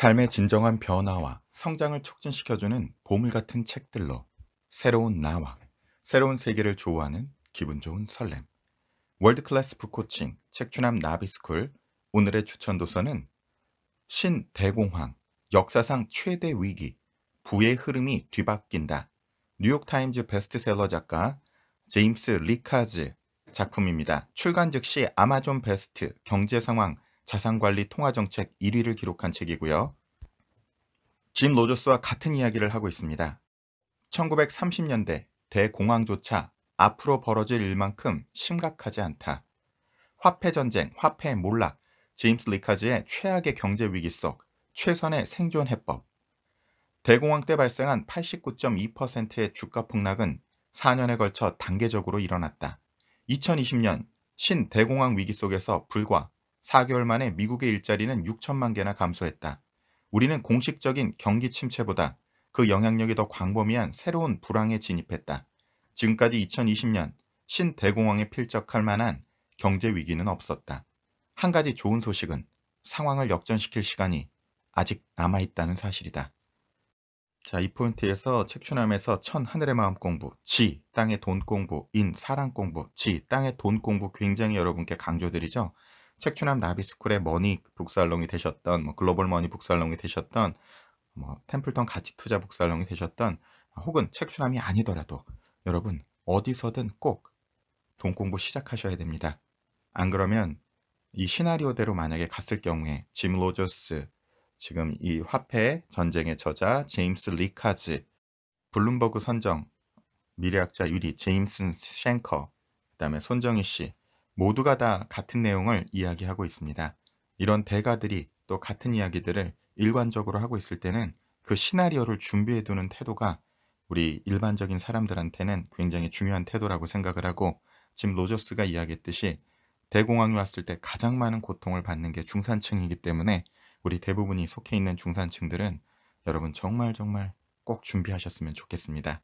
삶의 진정한 변화와 성장을 촉진시켜주는 보물 같은 책들로 새로운 나와 새로운 세계를 좋아하는 기분 좋은 설렘. 월드클래스 북코칭 책추남 나비스쿨 오늘의 추천 도서는 신대공황 역사상 최대 위기 부의 흐름이 뒤바뀐다. 뉴욕타임즈 베스트셀러 작가 제임스 리카즈 작품입니다. 출간 즉시 아마존 베스트 경제 상황 자산관리 통화정책 1위를 기록한 책이고요. 진 로저스와 같은 이야기를 하고 있습니다. 1930년대 대공황조차 앞으로 벌어질 일만큼 심각하지 않다. 화폐전쟁, 화폐 몰락, 제임스 리카즈의 최악의 경제위기 속 최선의 생존 해법. 대공황 때 발생한 89.2%의 주가 폭락은 4년에 걸쳐 단계적으로 일어났다. 2020년 신대공황 위기 속에서 불과 4개월 만에 미국의 일자리는 6천만 개나 감소했다. 우리는 공식적인 경기 침체보다 그 영향력이 더 광범위한 새로운 불황에 진입했다. 지금까지 2020년 신대공황에 필적할 만한 경제 위기는 없었다. 한 가지 좋은 소식은 상황을 역전시킬 시간이 아직 남아있다는 사실이다. 자, 이 포인트에서 책추남에서 천 하늘의 마음 공부, 지 땅의 돈 공부, 인 사랑 공부, 지 땅의 돈 공부 굉장히 여러분께 강조드리죠. 책추남 나비스쿨의 머니 북살롱이 되셨던 뭐 글로벌 머니 북살롱이 되셨던 뭐 템플턴 가치 투자 북살롱이 되셨던 혹은 책추남이 아니더라도 여러분 어디서든 꼭 돈 공부 시작하셔야 됩니다. 안 그러면 이 시나리오대로 만약에 갔을 경우에 짐 로저스 지금 이 화폐 전쟁의 저자 제임스 리카즈 블룸버그 선정 미래학자 유리 제임슨 쉔커 그다음에 손정희 씨 모두가 다 같은 내용을 이야기하고 있습니다. 이런 대가들이 또 같은 이야기들을 일관적으로 하고 있을 때는 그 시나리오를 준비해두는 태도가 우리 일반적인 사람들한테는 굉장히 중요한 태도라고 생각을 하고 지금 로저스가 이야기했듯이 대공황이 왔을 때 가장 많은 고통을 받는 게 중산층이기 때문에 우리 대부분이 속해 있는 중산층들은 여러분 정말 정말 꼭 준비하셨으면 좋겠습니다.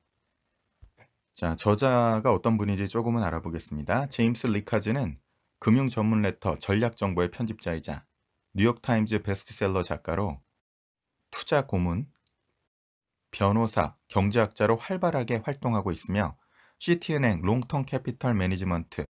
자, 저자가 어떤 분인지 조금은 알아보겠습니다. 제임스 리카즈는 금융 전문 레터 전략 정보의 편집자이자 뉴욕타임즈 베스트셀러 작가로 투자 고문, 변호사, 경제학자로 활발하게 활동하고 있으며 시티은행 롱턴 캐피털 매니지먼트,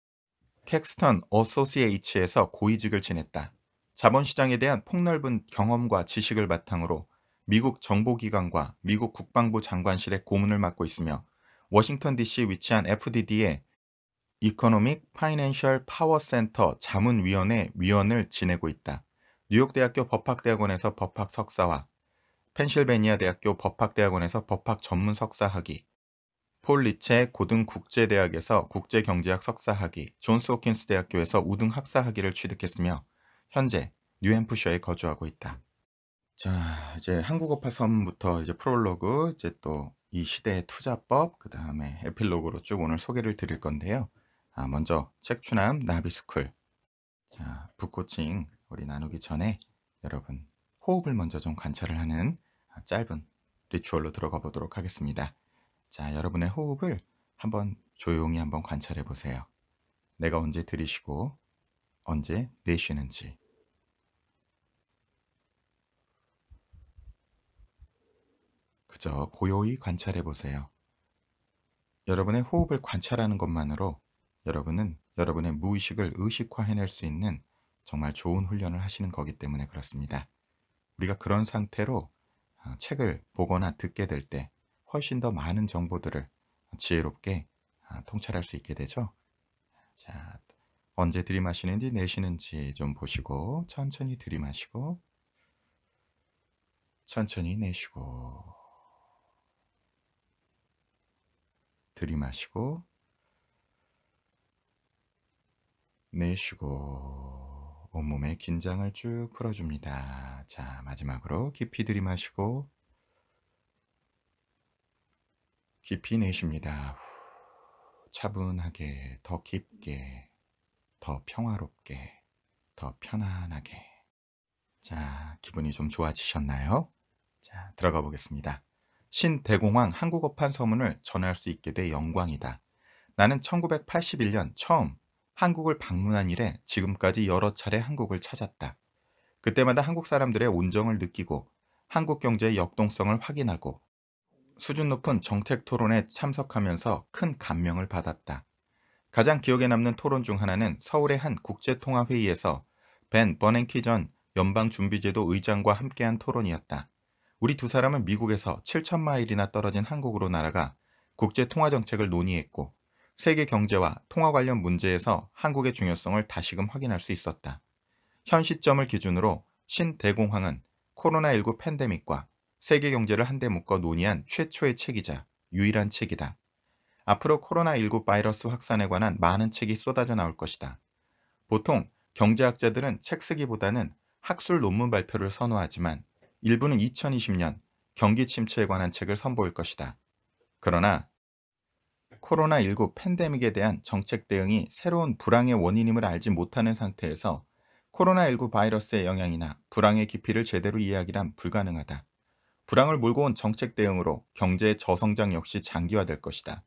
캑스턴 어소시에이츠에서 고위직을 지냈다. 자본시장에 대한 폭넓은 경험과 지식을 바탕으로 미국 정보기관과 미국 국방부 장관실의 고문을 맡고 있으며 워싱턴 DC 위치한 FDD의 Economic Financial Power Center 자문위원회 위원을 지내고 있다. 뉴욕대학교 법학대학원에서 법학 석사와 펜실베니아 대학교 법학대학원에서 법학 전문 석사학위, 폴 리체 고등국제대학에서 국제경제학 석사학위, 존스 호킨스 대학교에서 우등 학사학위를 취득했으며 현재 뉴햄프셔에 거주하고 있다. 자, 이제 한국어파 섬부터 이제 프롤로그, 이제 또이 시대의 투자법, 그 다음에 에필로그로 쭉 오늘 소개를 드릴 건데요. 아, 먼저 책추남 나비스쿨. 자, 북코칭 우리 나누기 전에 여러분 호흡을 먼저 좀 관찰을 하는 아, 짧은 리추얼로 들어가 보도록 하겠습니다. 자, 여러분의 호흡을 한번 조용히 한번 관찰해 보세요. 내가 언제 들이쉬고 언제 내쉬는지 그저 고요히 관찰해 보세요. 여러분의 호흡을 관찰하는 것만으로 여러분은 여러분의 무의식을 의식화해낼 수 있는 정말 좋은 훈련을 하시는 거기 때문에 그렇습니다. 우리가 그런 상태로 어, 책을 보거나 듣게 될 때 훨씬 더 많은 정보들을 지혜롭게 어, 통찰할 수 있게 되죠. 자, 언제 들이마시는지 내쉬는지 좀 보시고 천천히 들이마시고 천천히 내쉬고 들이마시고 내쉬고 온몸의 긴장을 쭉 풀어줍니다. 자, 마지막으로 깊이 들이마시고 깊이 내쉽니다. 차분하게, 더 깊게, 더 평화롭게, 더 편안하게. 자, 기분이 좀 좋아지셨나요? 자, 들어가 보겠습니다. 신대공황 한국어판 서문을 전할 수 있게 돼 영광이다. 나는 1981년 처음 한국을 방문한 이래 지금까지 여러 차례 한국을 찾았다. 그때마다 한국 사람들의 온정을 느끼고 한국 경제의 역동성을 확인하고 수준 높은 정책 토론에 참석하면서 큰 감명을 받았다. 가장 기억에 남는 토론 중 하나는 서울의 한 국제통화회의에서 벤 버냉키 전 연방준비제도 의장과 함께한 토론이었다. 우리 두 사람은 미국에서 7천 마일이나 떨어진 한국으로 날아가 국제 통화 정책을 논의했고 세계 경제와 통화 관련 문제에서 한국의 중요성을 다시금 확인할 수 있었다. 현 시점을 기준으로 신대공황은 코로나19 팬데믹과 세계 경제를 한데 묶어 논의한 최초의 책이자 유일한 책이다. 앞으로 코로나19 바이러스 확산에 관한 많은 책이 쏟아져 나올 것이다. 보통 경제학자들은 책 쓰기보다는 학술 논문 발표를 선호하지만 일부는 2020년 경기 침체에 관한 책을 선보일 것이다. 그러나 코로나19 팬데믹에 대한 정책 대응이 새로운 불황의 원인임을 알지 못하는 상태에서 코로나19 바이러스의 영향이나 불황의 깊이를 제대로 이해하기란 불가능하다. 불황을 몰고 온 정책 대응으로 경제의 저성장 역시 장기화될 것이다.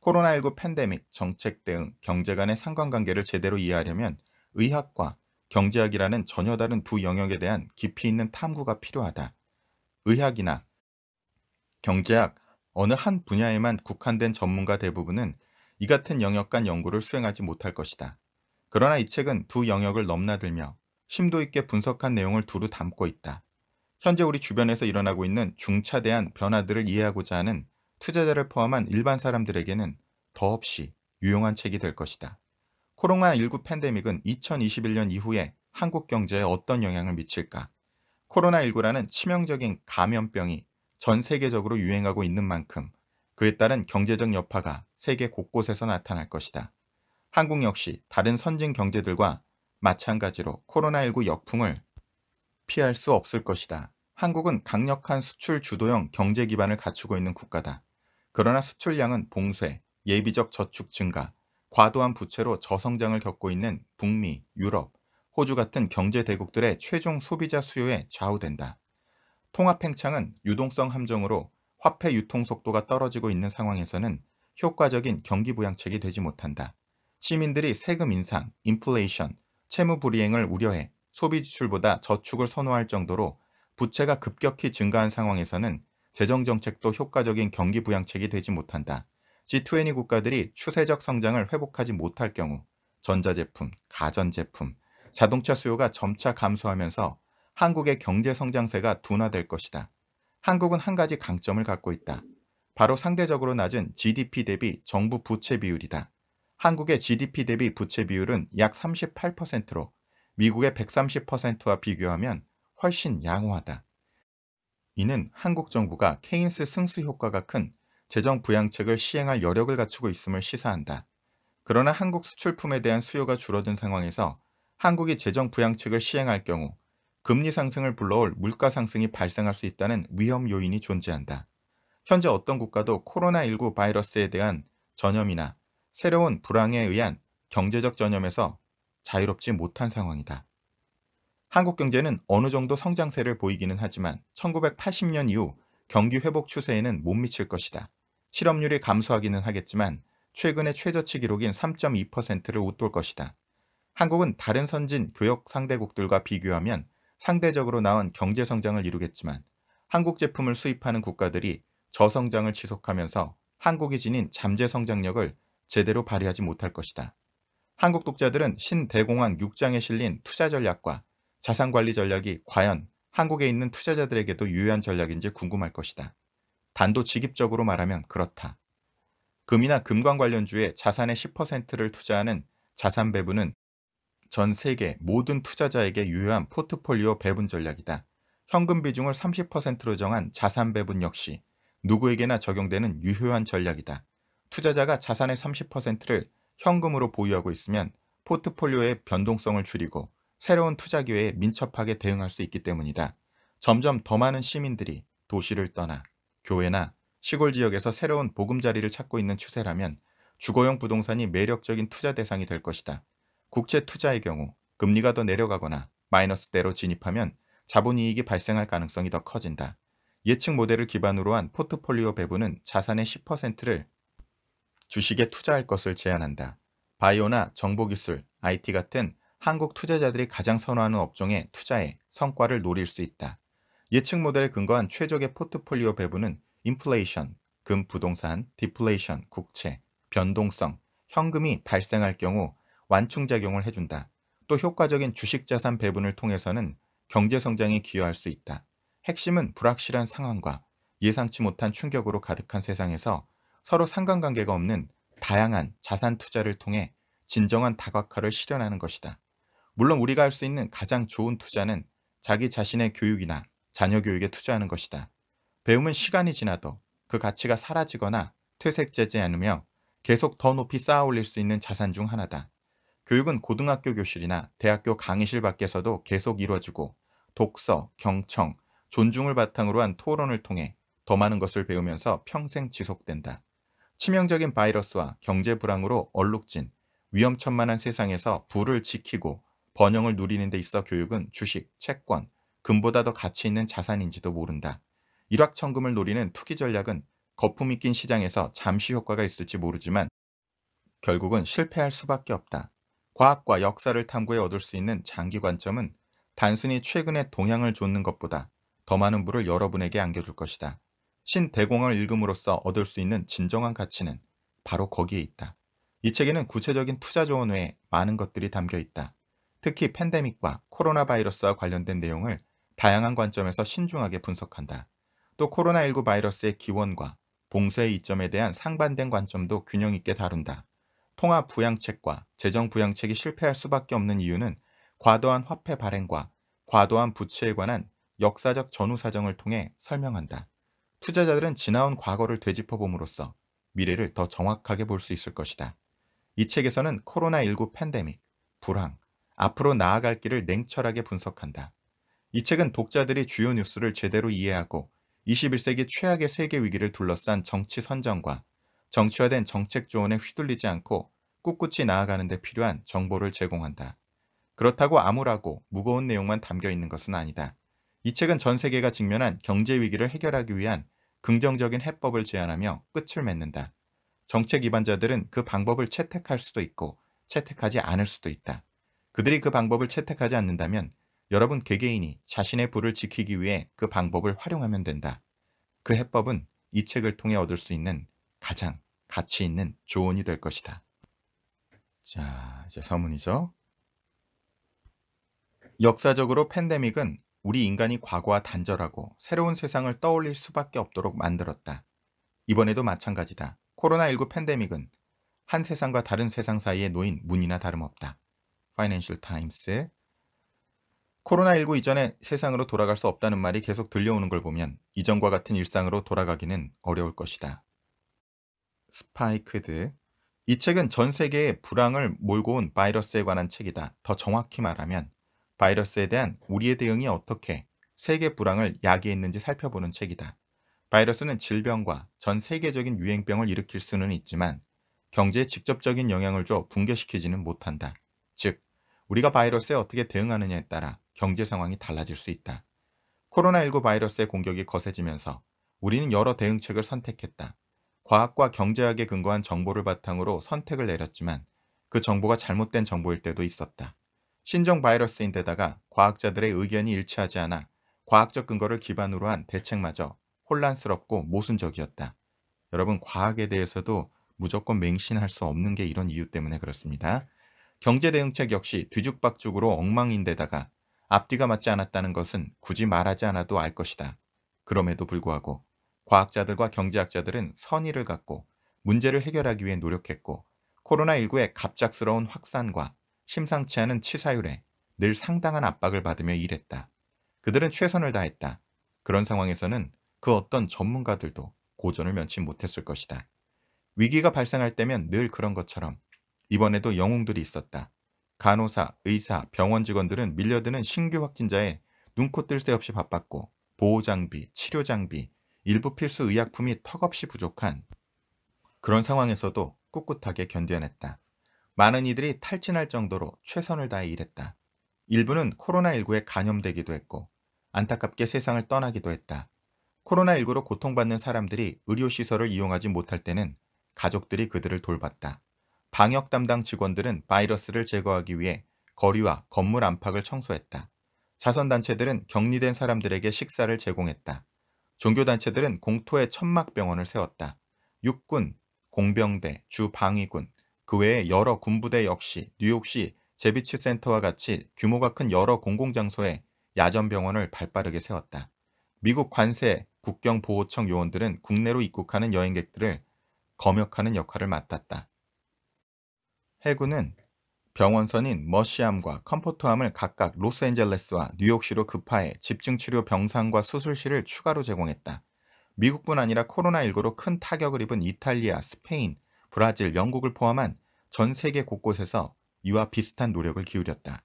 코로나19 팬데믹, 정책 대응, 경제 간의 상관관계를 제대로 이해하려면 의학과 경제학이라는 전혀 다른 두 영역에 대한 깊이 있는 탐구가 필요하다. 의학이나 경제학 어느 한 분야에만 국한된 전문가 대부분은 이 같은 영역 간 연구를 수행하지 못할 것이다. 그러나 이 책은 두 영역을 넘나들며 심도 있게 분석한 내용을 두루 담고 있다. 현재 우리 주변에서 일어나고 있는 중차대한 변화들을 이해하고자 하는 투자자를 포함한 일반 사람들에게는 더없이 유용한 책이 될 것이다. 코로나19 팬데믹은 2021년 이후에 한국 경제에 어떤 영향을 미칠까? 코로나19라는 치명적인 감염병이 전 세계적으로 유행하고 있는 만큼 그에 따른 경제적 여파가 세계 곳곳에서 나타날 것이다. 한국 역시 다른 선진 경제들과 마찬가지로 코로나19 역풍을 피할 수 없을 것이다. 한국은 강력한 수출 주도형 경제 기반을 갖추고 있는 국가다. 그러나 수출량은 봉쇄, 예비적 저축 증가, 과도한 부채로 저성장을 겪고 있는 북미, 유럽, 호주 같은 경제 대국들의 최종 소비자 수요에 좌우된다. 통합팽창은 유동성 함정으로 화폐 유통 속도가 떨어지고 있는 상황에서는 효과적인 경기 부양책이 되지 못한다. 시민들이 세금 인상, 인플레이션, 채무 불이행을 우려해 소비 지출보다 저축을 선호할 정도로 부채가 급격히 증가한 상황에서는 재정 정책도 효과적인 경기 부양책이 되지 못한다. G20 국가들이 추세적 성장을 회복하지 못할 경우 전자제품, 가전제품, 자동차 수요가 점차 감소하면서 한국의 경제 성장세가 둔화될 것이다. 한국은 한 가지 강점을 갖고 있다. 바로 상대적으로 낮은 GDP 대비 정부 부채 비율이다. 한국의 GDP 대비 부채 비율은 약 38%로 미국의 130%와 비교하면 훨씬 양호하다. 이는 한국 정부가 케인스 승수 효과가 큰 재정 부양책을 시행할 여력을 갖추고 있음을 시사한다. 그러나 한국 수출품에 대한 수요가 줄어든 상황에서 한국이 재정 부양책을 시행할 경우 금리 상승을 불러올 물가 상승이 발생할 수 있다는 위험 요인이 존재한다. 현재 어떤 국가도 코로나19 바이러스에 대한 전염이나 새로운 불황에 의한 경제적 전염에서 자유롭지 못한 상황이다. 한국 경제는 어느 정도 성장세를 보이기는 하지만 1980년 이후 경기 회복 추세에는 못 미칠 것이다. 실업률이 감소하기는 하겠지만 최근의 최저치 기록인 3.2%를 웃돌 것이다. 한국은 다른 선진 교역 상대국들과 비교하면 상대적으로 나은 경제성장을 이루겠지만 한국 제품을 수입하는 국가들이 저성장을 지속하면서 한국이 지닌 잠재 성장력을 제대로 발휘하지 못할 것이다. 한국 독자들은 신대공항 6장에 실린 투자 전략과 자산관리 전략이 과연 한국에 있는 투자자들에게도 유효한 전략인지 궁금할 것이다. 단도직입적으로 말하면 그렇다. 금이나 금관 관련주에 자산의 10%를 투자하는 자산 배분은 전 세계 모든 투자자에게 유효한 포트폴리오 배분 전략이다. 현금 비중을 30%로 정한 자산 배분 역시 누구에게나 적용되는 유효한 전략이다. 투자자가 자산의 30%를 현금으로 보유하고 있으면 포트폴리오의 변동성을 줄이고 새로운 투자 기회에 민첩하게 대응할 수 있기 때문이다. 점점 더 많은 시민들이 도시를 떠나 교회나 시골 지역에서 새로운 보금자리를 찾고 있는 추세라면 주거용 부동산이 매력적인 투자 대상이 될 것이다. 국채 투자의 경우 금리가 더 내려가거나 마이너스대로 진입하면 자본이익이 발생할 가능성이 더 커진다. 예측 모델을 기반으로 한 포트폴리오 배분은 자산의 10%를 주식에 투자할 것을 제안한다. 바이오나 정보기술, IT 같은 한국 투자자들이 가장 선호하는 업종에 투자해 성과를 노릴 수 있다. 예측 모델에 근거한 최적의 포트폴리오 배분은 인플레이션, 금 부동산, 디플레이션, 국채, 변동성, 현금이 발생할 경우 완충작용을 해준다. 또 효과적인 주식자산 배분을 통해서는 경제성장에 기여할 수 있다. 핵심은 불확실한 상황과 예상치 못한 충격으로 가득한 세상에서 서로 상관관계가 없는 다양한 자산 투자를 통해 진정한 다각화를 실현하는 것이다. 물론 우리가 할 수 있는 가장 좋은 투자는 자기 자신의 교육이나 자녀 교육에 투자하는 것이다. 배움은 시간이 지나도 그 가치가 사라지거나 퇴색되지 않으며 계속 더 높이 쌓아 올릴 수 있는 자산 중 하나다. 교육은 고등학교 교실이나 대학교 강의실 밖에서도 계속 이루어지고 독서, 경청, 존중을 바탕으로 한 토론을 통해 더 많은 것을 배우면서 평생 지속된다. 치명적인 바이러스와 경제 불황으로 얼룩진 위험천만한 세상에서 부를 지키고 번영을 누리는 데 있어 교육은 주식, 채권, 금보다 더 가치 있는 자산인지도 모른다. 일확천금을 노리는 투기 전략은 거품이 낀 시장에서 잠시 효과가 있을지 모르지만 결국은 실패할 수밖에 없다. 과학과 역사를 탐구해 얻을 수 있는 장기 관점은 단순히 최근의 동향을 좇는 것보다 더 많은 물을 여러분에게 안겨줄 것이다. 신대공을 읽음으로써 얻을 수 있는 진정한 가치는 바로 거기에 있다. 이 책에는 구체적인 투자 조언 외에 많은 것들이 담겨 있다. 특히 팬데믹과 코로나 바이러스와 관련된 내용을 다양한 관점에서 신중하게 분석한다. 또 코로나19 바이러스의 기원과 봉쇄의 이점에 대한 상반된 관점도 균형 있게 다룬다. 통합 부양책과 재정 부양책이 실패할 수밖에 없는 이유는 과도한 화폐 발행과 과도한 부채에 관한 역사적 전후 사정을 통해 설명한다. 투자자들은 지나온 과거를 되짚어봄으로써 미래를 더 정확하게 볼 수 있을 것이다. 이 책에서는 코로나19 팬데믹, 불황, 앞으로 나아갈 길을 냉철하게 분석한다. 이 책은 독자들이 주요 뉴스를 제대로 이해하고 21세기 최악의 세계 위기를 둘러싼 정치 선정과 정치화된 정책 조언에 휘둘리지 않고 꿋꿋이 나아가는 데 필요한 정보를 제공한다. 그렇다고 암울하고 무거운 내용만 담겨 있는 것은 아니다. 이 책은 전 세계가 직면한 경제 위기를 해결하기 위한 긍정적인 해법을 제안하며 끝을 맺는다. 정책 위반자들은 그 방법을 채택할 수도 있고 채택하지 않을 수도 있다. 그들이 그 방법을 채택하지 않는다면 여러분 개개인이 자신의 부를 지키기 위해 그 방법을 활용하면 된다. 그 해법은 이 책을 통해 얻을 수 있는 가장 가치 있는 조언이 될 것이다. 자, 이제 서문이죠. 역사적으로 팬데믹은 우리 인간이 과거와 단절하고 새로운 세상을 떠올릴 수밖에 없도록 만들었다. 이번에도 마찬가지다. 코로나19 팬데믹은 한 세상과 다른 세상 사이에 놓인 문이나 다름없다. 파이낸셜 타임스의 코로나19 이전에 세상으로 돌아갈 수 없다는 말이 계속 들려오는 걸 보면 이전과 같은 일상으로 돌아가기는 어려울 것이다. 스파이크드. 이 책은 전 세계의 불황을 몰고 온 바이러스에 관한 책이다. 더 정확히 말하면 바이러스에 대한 우리의 대응이 어떻게 세계 불황을 야기했는지 살펴보는 책이다. 바이러스는 질병과 전 세계적인 유행병을 일으킬 수는 있지만 경제에 직접적인 영향을 줘 붕괴시키지는 못한다. 즉, 우리가 바이러스에 어떻게 대응하느냐에 따라 경제 상황이 달라질 수 있다. 코로나19 바이러스의 공격이 거세지면서 우리는 여러 대응책을 선택했다. 과학과 경제학에 근거한 정보를 바탕으로 선택을 내렸지만 그 정보가 잘못된 정보일 때도 있었다. 신종 바이러스인데다가 과학자들의 의견이 일치하지 않아 과학적 근거를 기반으로 한 대책마저 혼란스럽고 모순적이었다. 여러분 과학에 대해서도 무조건 맹신할 수 없는 게 이런 이유 때문에 그렇습니다. 경제대응책 역시 뒤죽박죽으로 엉망인데다가 앞뒤가 맞지 않았다는 것은 굳이 말하지 않아도 알 것이다. 그럼에도 불구하고 과학자들과 경제학자들은 선의를 갖고 문제를 해결하기 위해 노력했고 코로나19의 갑작스러운 확산과 심상치 않은 치사율에 늘 상당한 압박을 받으며 일했다. 그들은 최선을 다했다. 그런 상황에서는 그 어떤 전문가들도 고전을 면치 못했을 것이다. 위기가 발생할 때면 늘 그런 것처럼 이번에도 영웅들이 있었다. 간호사, 의사, 병원 직원들은 밀려드는 신규 확진자에 눈코 뜰 새 없이 바빴고 보호장비, 치료장비, 일부 필수 의약품이 턱없이 부족한 그런 상황에서도 꿋꿋하게 견뎌냈다. 많은 이들이 탈진할 정도로 최선을 다해 일했다. 일부는 코로나19에 감염되기도 했고 안타깝게 세상을 떠나기도 했다. 코로나19로 고통받는 사람들이 의료시설을 이용하지 못할 때는 가족들이 그들을 돌봤다. 방역 담당 직원들은 바이러스를 제거하기 위해 거리와 건물 안팎을 청소했다. 자선단체들은 격리된 사람들에게 식사를 제공했다. 종교단체들은 공토에 천막병원을 세웠다. 육군, 공병대, 주방위군, 그 외에 여러 군부대 역시 뉴욕시 제비치 센터와 같이 규모가 큰 여러 공공장소에 야전병원을 발빠르게 세웠다. 미국 관세 국경보호청 요원들은 국내로 입국하는 여행객들을 검역하는 역할을 맡았다. 해군은 병원선인 머시암과 컴포트함을 각각 로스앤젤레스와 뉴욕시로 급파해 집중치료 병상과 수술실을 추가로 제공했다. 미국뿐 아니라 코로나19로 큰 타격을 입은 이탈리아, 스페인, 브라질, 영국을 포함한 전 세계 곳곳에서 이와 비슷한 노력을 기울였다.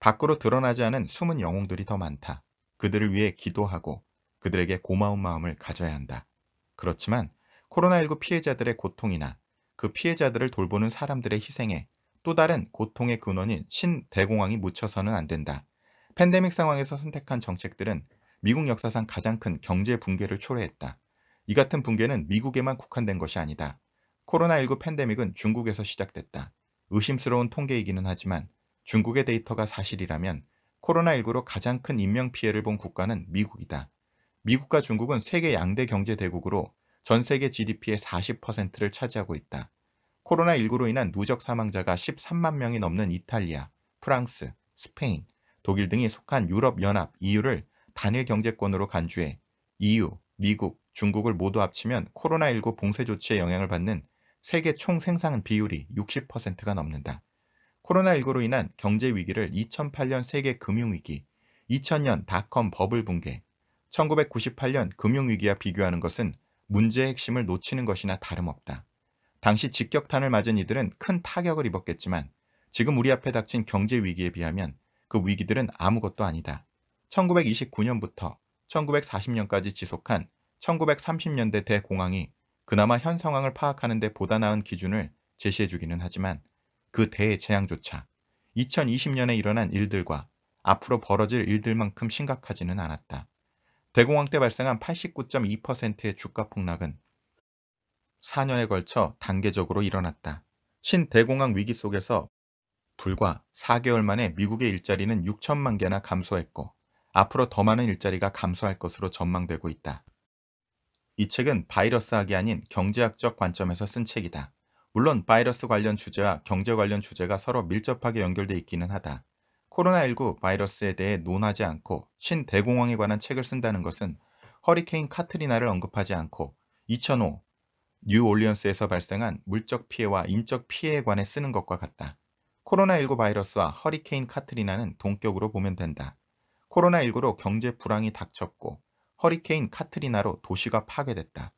밖으로 드러나지 않은 숨은 영웅들이 더 많다. 그들을 위해 기도하고 그들에게 고마운 마음을 가져야 한다. 그렇지만 코로나19 피해자들의 고통이나 그 피해자들을 돌보는 사람들의 희생에 또 다른 고통의 근원인 신대공황이 묻혀서는 안 된다. 팬데믹 상황에서 선택한 정책들은 미국 역사상 가장 큰 경제 붕괴를 초래했다. 이 같은 붕괴는 미국에만 국한된 것이 아니다. 코로나19 팬데믹은 중국에서 시작됐다. 의심스러운 통계이기는 하지만 중국의 데이터가 사실이라면 코로나19로 가장 큰 인명피해를 본 국가는 미국이다. 미국과 중국은 세계 양대 경제대국으로 전 세계 GDP의 40%를 차지하고 있다. 코로나19로 인한 누적 사망자가 13만 명이 넘는 이탈리아, 프랑스, 스페인, 독일 등이 속한 유럽연합 EU를 단일 경제권으로 간주해 EU, 미국, 중국을 모두 합치면 코로나19 봉쇄 조치에 영향을 받는 세계 총 생산 비율이 60%가 넘는다. 코로나19로 인한 경제 위기를 2008년 세계 금융위기, 2000년 닷컴 버블 붕괴, 1998년 금융위기와 비교하는 것은 문제의 핵심을 놓치는 것이나 다름없다. 당시 직격탄을 맞은 이들은 큰 타격을 입었겠지만 지금 우리 앞에 닥친 경제 위기에 비하면 그 위기들은 아무것도 아니다. 1929년부터 1940년까지 지속한 1930년대 대공황이 그나마 현 상황을 파악하는 데 보다 나은 기준을 제시해 주기는 하지만 그 대재앙조차 2020년에 일어난 일들과 앞으로 벌어질 일들만큼 심각하지는 않았다. 대공황 때 발생한 89.2%의 주가 폭락은 4년에 걸쳐 단계적으로 일어났다. 신대공황 위기 속에서 불과 4개월 만에 미국의 일자리는 6천만 개나 감소했고 앞으로 더 많은 일자리가 감소할 것으로 전망되고 있다. 이 책은 바이러스학이 아닌 경제학적 관점에서 쓴 책이다. 물론 바이러스 관련 주제와 경제 관련 주제가 서로 밀접하게 연결돼 있기는 하다. 코로나19 바이러스에 대해 논하지 않고 신대공황에 관한 책을 쓴다는 것은 허리케인 카트리나를 언급하지 않고 2005 뉴올리언스에서 발생한 물적 피해와 인적 피해에 관해 쓰는 것과 같다. 코로나19 바이러스와 허리케인 카트리나는 동격으로 보면 된다. 코로나19로 경제 불황이 닥쳤고 허리케인 카트리나로 도시가 파괴됐다.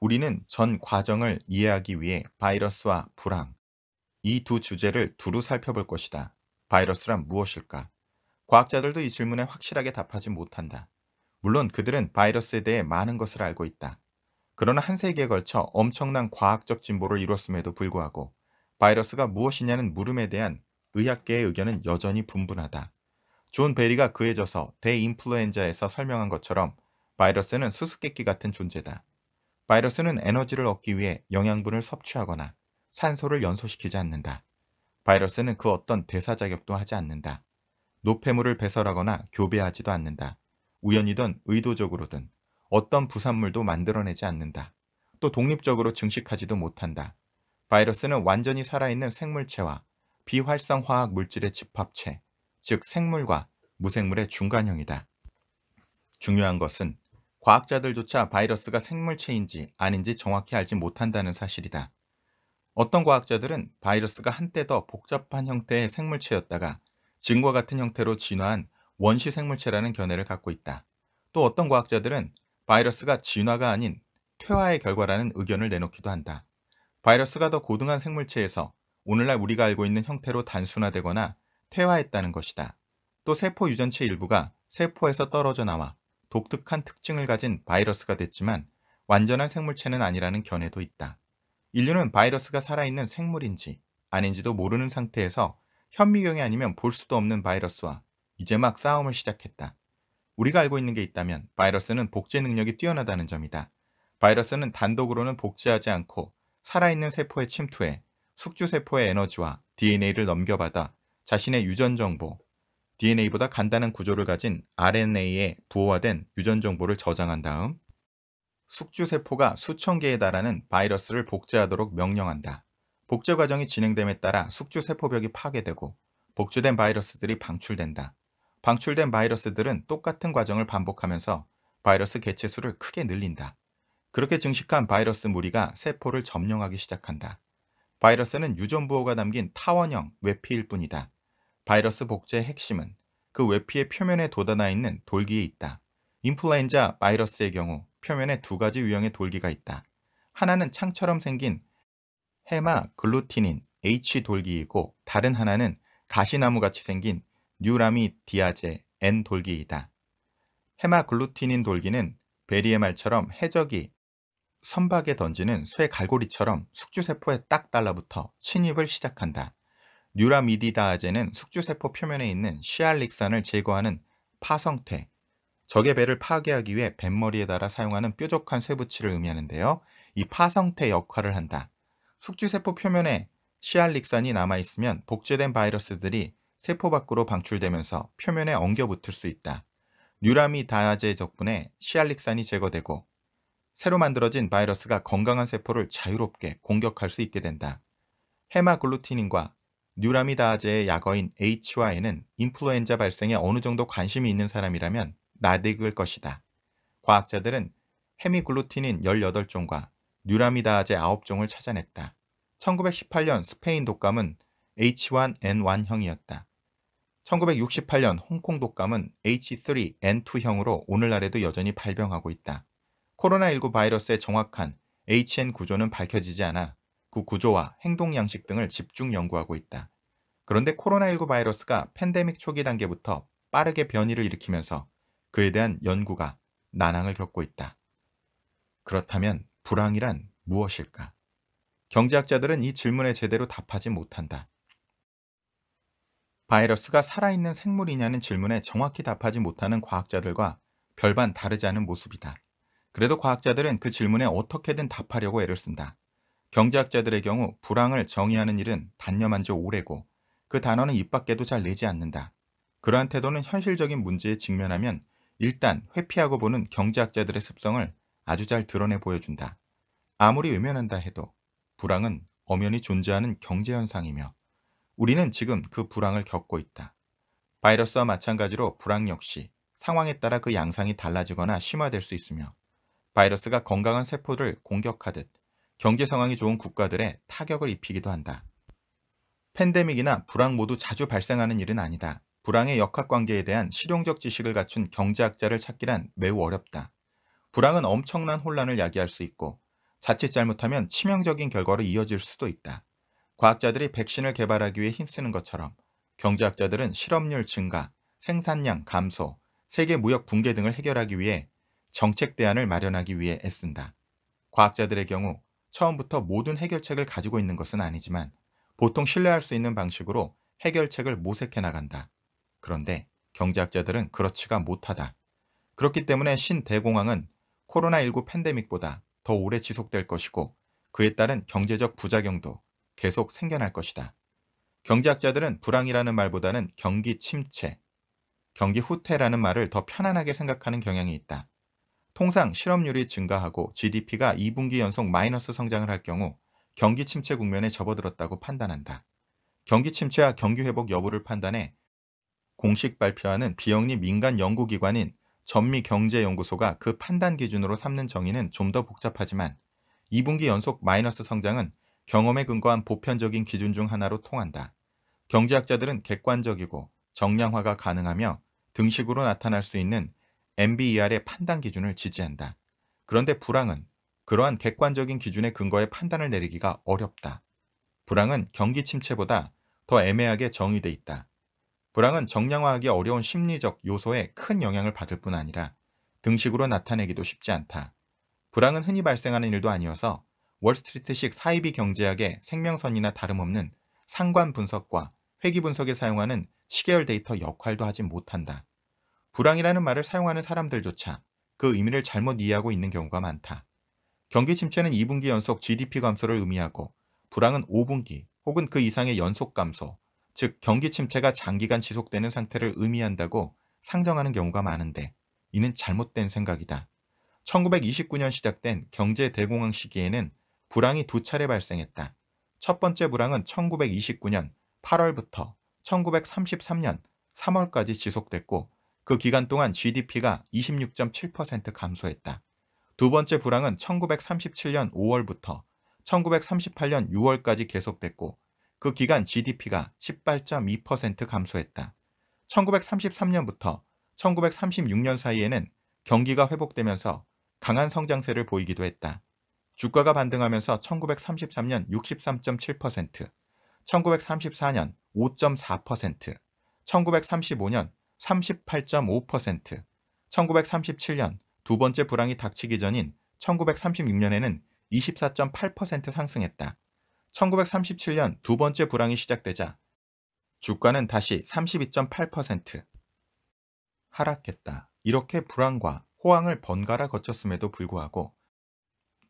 우리는 전 과정을 이해하기 위해 바이러스와 불황, 이 두 주제를 두루 살펴볼 것이다. 바이러스란 무엇일까? 과학자들도 이 질문에 확실하게 답하지 못한다. 물론 그들은 바이러스에 대해 많은 것을 알고 있다. 그러나 한 세기에 걸쳐 엄청난 과학적 진보를 이뤘음에도 불구하고 바이러스가 무엇이냐는 물음에 대한 의학계의 의견은 여전히 분분하다. 존 베리가 그해 져서 대인플루엔자에서 설명한 것처럼 바이러스는 수수께끼 같은 존재다. 바이러스는 에너지를 얻기 위해 영양분을 섭취하거나 산소를 연소시키지 않는다. 바이러스는 그 어떤 대사 자격도 하지 않는다. 노폐물을 배설하거나 교배하지도 않는다. 우연이든 의도적으로든 어떤 부산물도 만들어내지 않는다. 또 독립적으로 증식하지도 못한다. 바이러스는 완전히 살아있는 생물체와 비활성 화학 물질의 집합체, 즉 생물과 무생물의 중간형이다. 중요한 것은 과학자들조차 바이러스가 생물체인지 아닌지 정확히 알지 못한다는 사실이다. 어떤 과학자들은 바이러스가 한때 더 복잡한 형태의 생물체였다가 증과 같은 형태로 진화한 원시 생물체라는 견해를 갖고 있다. 또 어떤 과학자들은 바이러스가 진화가 아닌 퇴화의 결과라는 의견을 내놓기도 한다. 바이러스가 더 고등한 생물체에서 오늘날 우리가 알고 있는 형태로 단순화되거나 퇴화했다는 것이다. 또 세포 유전체 일부가 세포에서 떨어져 나와 독특한 특징을 가진 바이러스가 됐지만 완전한 생물체는 아니라는 견해도 있다. 인류는 바이러스가 살아있는 생물인지 아닌지도 모르는 상태에서 현미경이 아니면 볼 수도 없는 바이러스와 이제 막 싸움을 시작했다. 우리가 알고 있는 게 있다면 바이러스는 복제 능력이 뛰어나다는 점이다. 바이러스는 단독으로는 복제하지 않고 살아있는 세포에 침투해 숙주세포의 에너지와 DNA를 넘겨받아 자신의 유전정보, DNA보다 간단한 구조를 가진 RNA에 부호화된 유전정보를 저장한 다음 숙주세포가 수천 개에 달하는 바이러스를 복제하도록 명령한다. 복제 과정이 진행됨에 따라 숙주세포벽이 파괴되고 복제된 바이러스들이 방출된다. 방출된 바이러스들은 똑같은 과정을 반복하면서 바이러스 개체수를 크게 늘린다. 그렇게 증식한 바이러스 무리가 세포를 점령하기 시작한다. 바이러스는 유전 부호가 담긴 타원형 외피일 뿐이다. 바이러스 복제의 핵심은 그 외피의 표면에 돋아나 있는 돌기에 있다. 인플루엔자 바이러스의 경우 표면에 두 가지 유형의 돌기가 있다. 하나는 창처럼 생긴 헤마 글루티닌 H 돌기이고 다른 하나는 가시나무같이 생긴 뉴라미 디아제 N 돌기이다. 헤마 글루티닌 돌기는 베리의 말처럼 해적이 선박에 던지는 쇠 갈고리처럼 숙주세포에 딱 달라붙어 침입을 시작한다. 뉴라미디다아제는 숙주세포 표면에 있는 시알릭산을 제거하는 파성퇴, 적의 배를 파괴하기 위해 뱃머리에 달아 사용하는 뾰족한 쇠붙이를 의미하는데요. 이 파성태 역할을 한다. 숙주세포 표면에 시알릭산이 남아있으면 복제된 바이러스들이 세포 밖으로 방출되면서 표면에 엉겨붙을 수 있다. 뉴라미다아제 덕분에 시알릭산이 제거되고 새로 만들어진 바이러스가 건강한 세포를 자유롭게 공격할 수 있게 된다. 헤마글루틴인과 뉴라미다아제의 약어인 h 와 n 은 인플루엔자 발생에 어느 정도 관심이 있는 사람이라면 나딕을 것이다. 과학자들은 헤미글루틴인 18종과 뉴라미다아제 9종을 찾아냈다. 1918년 스페인 독감은 H1N1형이었다. 1968년 홍콩 독감은 H3N2형으로 오늘날에도 여전히 발병하고 있다. 코로나19 바이러스의 정확한 HN 구조는 밝혀지지 않아 그 구조와 행동 양식 등을 집중 연구하고 있다. 그런데 코로나19 바이러스가 팬데믹 초기 단계부터 빠르게 변이를 일으키면서 그에 대한 연구가 난항을 겪고 있다. 그렇다면 불황이란 무엇일까? 경제학자들은 이 질문에 제대로 답하지 못한다. 바이러스가 살아있는 생물이냐는 질문에 정확히 답하지 못하는 과학자들과 별반 다르지 않은 모습이다. 그래도 과학자들은 그 질문에 어떻게든 답하려고 애를 쓴다. 경제학자들의 경우 불황을 정의하는 일은 단념한 지 오래고 그 단어는 입 밖에도 잘 내지 않는다. 그러한 태도는 현실적인 문제에 직면하면 일단 회피하고 보는 경제학자들의 습성을 아주 잘 드러내 보여준다. 아무리 외면한다 해도 불황은 엄연히 존재하는 경제현상이며 우리는 지금 그 불황을 겪고 있다. 바이러스와 마찬가지로 불황 역시 상황에 따라 그 양상이 달라지거나 심화될 수 있으며 바이러스가 건강한 세포를 공격하듯 경제 상황이 좋은 국가들에 타격을 입히기도 한다. 팬데믹이나 불황 모두 자주 발생하는 일은 아니다. 불황의 역학관계에 대한 실용적 지식을 갖춘 경제학자를 찾기란 매우 어렵다. 불황은 엄청난 혼란을 야기할 수 있고 자칫 잘못하면 치명적인 결과로 이어질 수도 있다. 과학자들이 백신을 개발하기 위해 힘쓰는 것처럼 경제학자들은 실업률 증가, 생산량 감소, 세계 무역 붕괴 등을 해결하기 위해 정책 대안을 마련하기 위해 애쓴다. 과학자들의 경우 처음부터 모든 해결책을 가지고 있는 것은 아니지만 보통 신뢰할 수 있는 방식으로 해결책을 모색해 나간다. 그런데 경제학자들은 그렇지가 못하다. 그렇기 때문에 신대공황은 코로나19 팬데믹보다 더 오래 지속될 것이고 그에 따른 경제적 부작용도 계속 생겨날 것이다. 경제학자들은 불황이라는 말보다는 경기 침체, 경기 후퇴라는 말을 더 편안하게 생각하는 경향이 있다. 통상 실업률이 증가하고 GDP가 2분기 연속 마이너스 성장을 할 경우 경기 침체 국면에 접어들었다고 판단한다. 경기 침체와 경기 회복 여부를 판단해 공식 발표하는 비영리 민간 연구기관인 전미경제연구소가 그 판단 기준으로 삼는 정의는 좀 더 복잡하지만 2분기 연속 마이너스 성장은 경험에 근거한 보편적인 기준 중 하나로 통한다. 경제학자들은 객관적이고 정량화가 가능하며 등식으로 나타날 수 있는 MBER의 판단 기준을 지지한다. 그런데 불황은 그러한 객관적인 기준의 근거에 판단을 내리기가 어렵다. 불황은 경기 침체보다 더 애매하게 정의돼 있다. 불황은 정량화하기 어려운 심리적 요소에 큰 영향을 받을 뿐 아니라 등식으로 나타내기도 쉽지 않다. 불황은 흔히 발생하는 일도 아니어서 월스트리트식 사이비 경제학의 생명선이나 다름없는 상관 분석과 회귀 분석에 사용하는 시계열 데이터 역할도 하지 못한다. 불황이라는 말을 사용하는 사람들조차 그 의미를 잘못 이해하고 있는 경우가 많다. 경기 침체는 2분기 연속 GDP 감소를 의미하고 불황은 5분기 혹은 그 이상의 연속 감소 즉 경기 침체가 장기간 지속되는 상태를 의미한다고 상정하는 경우가 많은데 이는 잘못된 생각이다. 1929년 시작된 경제 대공황 시기에는 불황이 두 차례 발생했다. 첫 번째 불황은 1929년 8월부터 1933년 3월까지 지속됐고 그 기간 동안 GDP가 26.7% 감소했다. 두 번째 불황은 1937년 5월부터 1938년 6월까지 계속됐고 그 기간 GDP가 18.2% 감소했다. 1933년부터 1936년 사이에는 경기가 회복되면서 강한 성장세를 보이기도 했다. 주가가 반등하면서 1933년 63.7%, 1934년 5.4%, 1935년 38.5%, 1937년 두 번째 불황이 닥치기 전인 1936년에는 24.8% 상승했다. 1937년 두 번째 불황이 시작되자 주가는 다시 32.8% 하락했다. 이렇게 불황과 호황을 번갈아 거쳤음에도 불구하고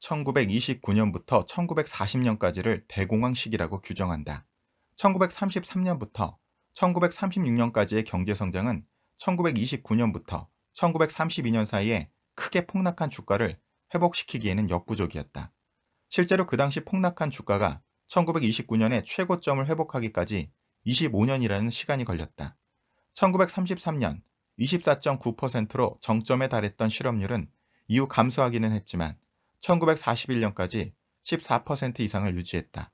1929년부터 1940년까지를 대공황 시기라고 규정한다. 1933년부터 1936년까지의 경제 성장은 1929년부터 1932년 사이에 크게 폭락한 주가를 회복시키기에는 역부족이었다. 실제로 그 당시 폭락한 주가가 1929년에 최고점을 회복하기까지 25년이라는 시간이 걸렸다. 1933년 24.9%로 정점에 달했던 실업률은 이후 감소하기는 했지만 1941년까지 14% 이상을 유지했다.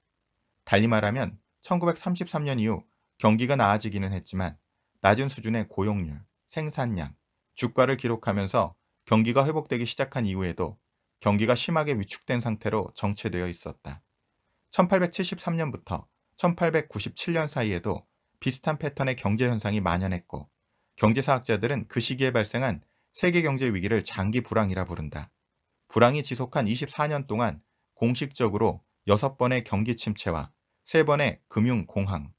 달리 말하면 1933년 이후 경기가 나아지기는 했지만 낮은 수준의 고용률, 생산량, 주가를 기록하면서 경기가 회복되기 시작한 이후에도 경기가 심하게 위축된 상태로 정체되어 있었다. 1873년부터 1897년 사이에도 비슷한 패턴의 경제 현상이 만연했고 경제사학자들은 그 시기에 발생한 세계 경제 위기를 장기 불황이라 부른다. 불황이 지속한 24년 동안 공식적으로 6번의 경기 침체와 3번의 금융 공황,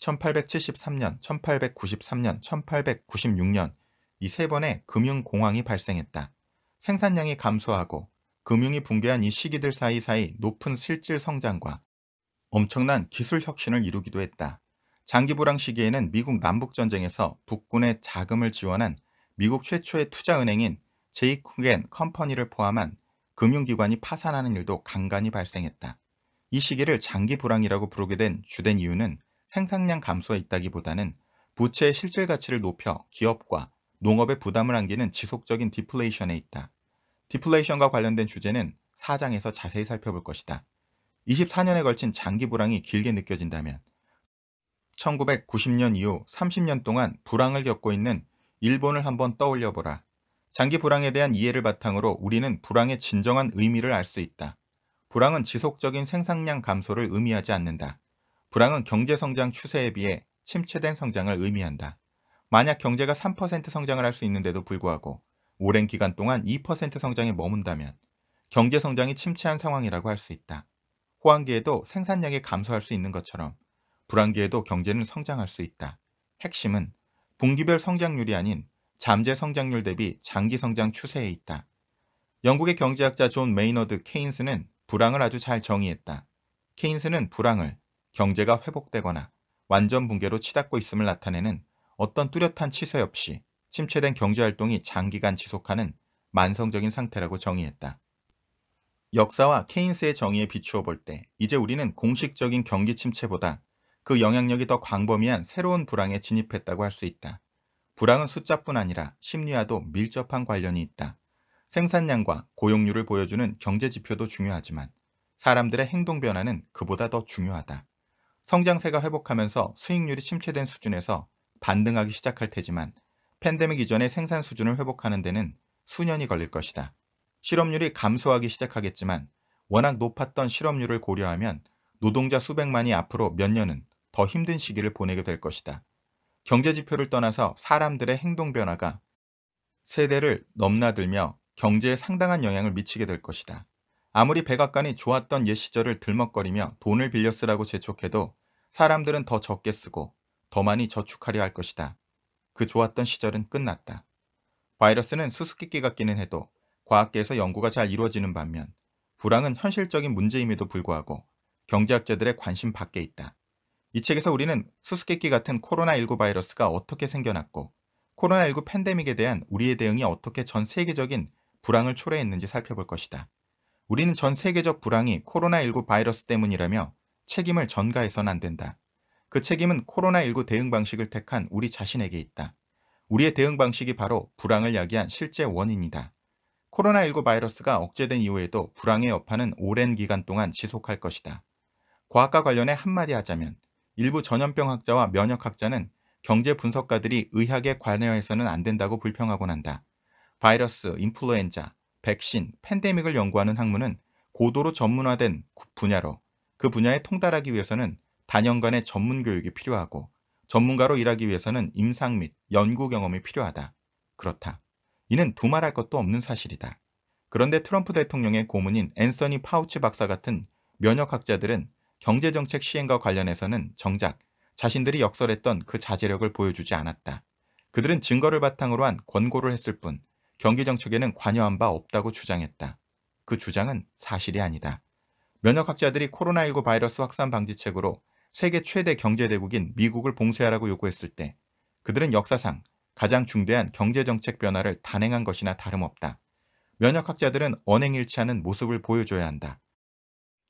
1873년, 1893년, 1896년 이 세 번의 금융 공황이 발생했다. 생산량이 감소하고 금융이 붕괴한 이 시기들 사이사이 높은 실질 성장과 엄청난 기술 혁신을 이루기도 했다. 장기 불황 시기에는 미국 남북전쟁에서 북군의 자금을 지원한 미국 최초의 투자은행인 제이크겐 컴퍼니를 포함한 금융기관이 파산하는 일도 간간히 발생했다. 이 시기를 장기 불황이라고 부르게 된 주된 이유는 생산량 감소에 있다기보다는 부채의 실질 가치를 높여 기업과 농업의 부담을 안기는 지속적인 디플레이션에 있다. 디플레이션과 관련된 주제는 4장에서 자세히 살펴볼 것이다. 24년에 걸친 장기 불황이 길게 느껴진다면 1990년 이후 30년 동안 불황을 겪고 있는 일본을 한번 떠올려 보라. 장기 불황에 대한 이해를 바탕으로 우리는 불황의 진정한 의미를 알 수 있다. 불황은 지속적인 생산량 감소를 의미하지 않는다. 불황은 경제 성장 추세에 비해 침체된 성장을 의미한다. 만약 경제가 3% 성장을 할 수 있는데도 불구하고 오랜 기간 동안 2% 성장에 머문다면 경제 성장이 침체한 상황이라고 할 수 있다. 호황기에도 생산량이 감소할 수 있는 것처럼 불황기에도 경제는 성장할 수 있다. 핵심은 분기별 성장률이 아닌 잠재 성장률 대비 장기 성장 추세에 있다. 영국의 경제학자 존 메이너드 케인스는 불황을 아주 잘 정의했다. 케인스는 불황을 경제가 회복되거나 완전 붕괴로 치닫고 있음을 나타내는 어떤 뚜렷한 치세 없이 침체된 경제활동이 장기간 지속하는 만성적인 상태라고 정의했다. 역사와 케인스의 정의에 비추어 볼 때 이제 우리는 공식적인 경기 침체보다 그 영향력이 더 광범위한 새로운 불황에 진입했다고 할 수 있다. 불황은 숫자뿐 아니라 심리와도 밀접한 관련이 있다. 생산량과 고용률을 보여주는 경제 지표도 중요하지만 사람들의 행동 변화는 그보다 더 중요하다. 성장세가 회복하면서 수익률이 침체된 수준에서 반등하기 시작할 테지만 팬데믹 이전의 생산 수준을 회복하는 데는 수년이 걸릴 것이다. 실업률이 감소하기 시작하겠지만 워낙 높았던 실업률을 고려하면 노동자 수백만이 앞으로 몇 년은 더 힘든 시기를 보내게 될 것이다. 경제 지표를 떠나서 사람들의 행동 변화가 세대를 넘나들며 경제에 상당한 영향을 미치게 될 것이다. 아무리 백악관이 좋았던 옛 시절을 들먹거리며 돈을 빌려 쓰라고 재촉해도 사람들은 더 적게 쓰고 더 많이 저축하려 할 것이다. 그 좋았던 시절은 끝났다. 바이러스는 수수께끼 같기는 해도 과학계에서 연구가 잘 이루어지는 반면 불황은 현실적인 문제임에도 불구하고 경제학자들의 관심 밖에 있다. 이 책에서 우리는 수수께끼 같은 코로나19 바이러스가 어떻게 생겨났고 코로나19 팬데믹에 대한 우리의 대응이 어떻게 전 세계적인 불황을 초래했는지 살펴볼 것이다. 우리는 전 세계적 불황이 코로나19 바이러스 때문이라며 책임을 전가해선 안 된다. 그 책임은 코로나19 대응 방식을 택한 우리 자신에게 있다. 우리의 대응 방식이 바로 불황을 야기한 실제 원인이다. 코로나19 바이러스가 억제된 이후에도 불황의 여파는 오랜 기간 동안 지속할 것이다. 과학과 관련해 한마디 하자면 일부 전염병학자와 면역학자는 경제 분석가들이 의학에 관여해서는 안 된다고 불평하곤 한다. 바이러스, 인플루엔자, 백신, 팬데믹을 연구하는 학문은 고도로 전문화된 분야로 그 분야에 통달하기 위해서는 단연간의 전문 교육이 필요하고 전문가로 일하기 위해서는 임상 및 연구 경험이 필요하다. 그렇다. 이는 두말할 것도 없는 사실이다. 그런데 트럼프 대통령의 고문인 앤서니 파우치 박사 같은 면역학자들은 경제정책 시행과 관련해서는 정작 자신들이 역설했던 그 자제력을 보여주지 않았다. 그들은 증거를 바탕으로 한 권고를 했을 뿐 경기정책에는 관여한 바 없다고 주장했다. 그 주장은 사실이 아니다. 면역학자들이 코로나19 바이러스 확산 방지책으로 세계 최대 경제대국인 미국을 봉쇄하라고 요구했을 때 그들은 역사상 가장 중대한 경제정책 변화를 단행한 것이나 다름없다. 면역학자들은 언행일치하는 모습을 보여줘야 한다.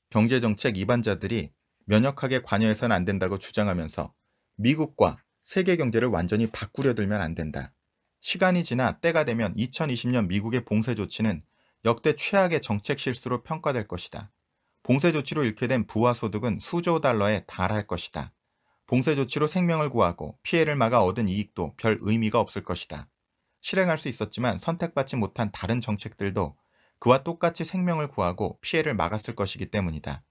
경제정책 이반자들이 면역학에 관여해서는 안 된다고 주장하면서 미국과 세계 경제를 완전히 바꾸려 들면 안 된다. 시간이 지나 때가 되면 2020년 미국의 봉쇄 조치는 역대 최악의 정책 실수로 평가될 것이다. 봉쇄 조치로 잃게 된부하 소득은 수조 달러에 달할 것이다. 봉쇄 조치로 생명을 구하고 피해를 막아 얻은 이익도 별 의미가 없을 것이다. 실행할 수 있었지만 선택받지 못한 다른 정책들도 그와 똑같이 생명을 구하고 피해를 막았을 것이기 때문이다.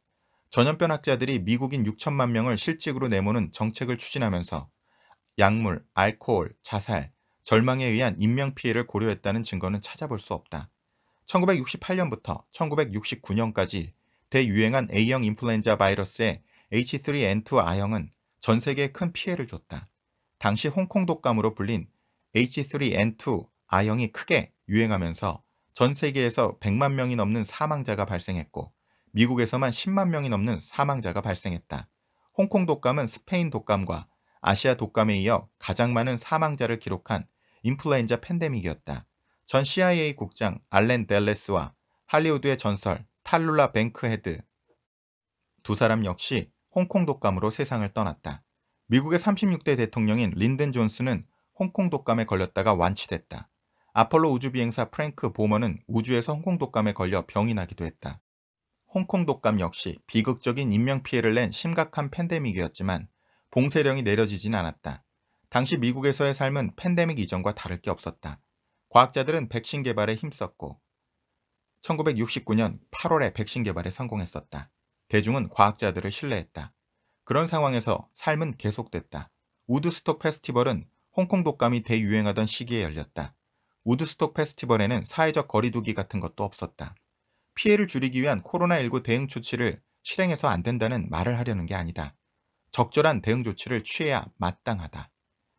전염병 학자들이 미국인 6천만 명을 실직으로 내모는 정책을 추진하면서 약물, 알코올, 자살, 절망에 의한 인명피해를 고려했다는 증거는 찾아볼 수 없다. 1968년부터 1969년까지 대유행한 A형 인플루엔자 바이러스의 H3N2 아형은 전 세계에 큰 피해를 줬다. 당시 홍콩 독감으로 불린 H3N2 아형이 크게 유행하면서 전 세계에서 100만 명이 넘는 사망자가 발생했고 미국에서만 10만 명이 넘는 사망자가 발생했다. 홍콩 독감은 스페인 독감과 아시아 독감에 이어 가장 많은 사망자를 기록한 인플루엔자 팬데믹이었다. 전 CIA 국장 알렌 델레스와 할리우드의 전설 살룰라 뱅크헤드. 두 사람 역시 홍콩 독감으로 세상을 떠났다. 미국의 36대 대통령인 린든 존스는 홍콩 독감에 걸렸다가 완치됐다. 아폴로 우주비행사 프랭크 보머는 우주에서 홍콩 독감에 걸려 병이 나기도 했다. 홍콩 독감 역시 비극적인 인명피해를 낸 심각한 팬데믹이었지만 봉쇄령이 내려지진 않았다. 당시 미국에서의 삶은 팬데믹 이전과 다를 게 없었다. 과학자들은 백신 개발에 힘썼고 1969년 8월에 백신 개발에 성공했었다. 대중은 과학자들을 신뢰했다. 그런 상황에서 삶은 계속됐다. 우드스톡 페스티벌은 홍콩 독감이 대유행하던 시기에 열렸다. 우드스톡 페스티벌에는 사회적 거리두기 같은 것도 없었다. 피해를 줄이기 위한 코로나19 대응 조치를 실행해서 안 된다는 말을 하려는 게 아니다. 적절한 대응 조치를 취해야 마땅하다.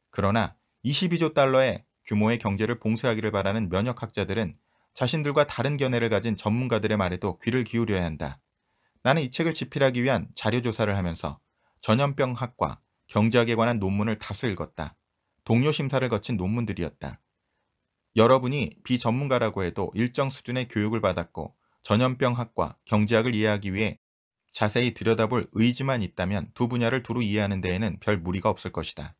그러나 22조 달러의 규모의 경제를 봉쇄하기를 바라는 면역학자들은 자신들과 다른 견해를 가진 전문가들의 말에도 귀를 기울여야 한다. 나는 이 책을 집필하기 위한 자료 조사를 하면서 전염병학과 경제학에 관한 논문을 다수 읽었다. 동료 심사를 거친 논문들이었다. 여러분이 비전문가라고 해도 일정 수준의 교육을 받았고 전염병학과 경제학을 이해하기 위해 자세히 들여다볼 의지만 있다면 두 분야를 두루 이해하는 데에는 별 무리가 없을 것이다.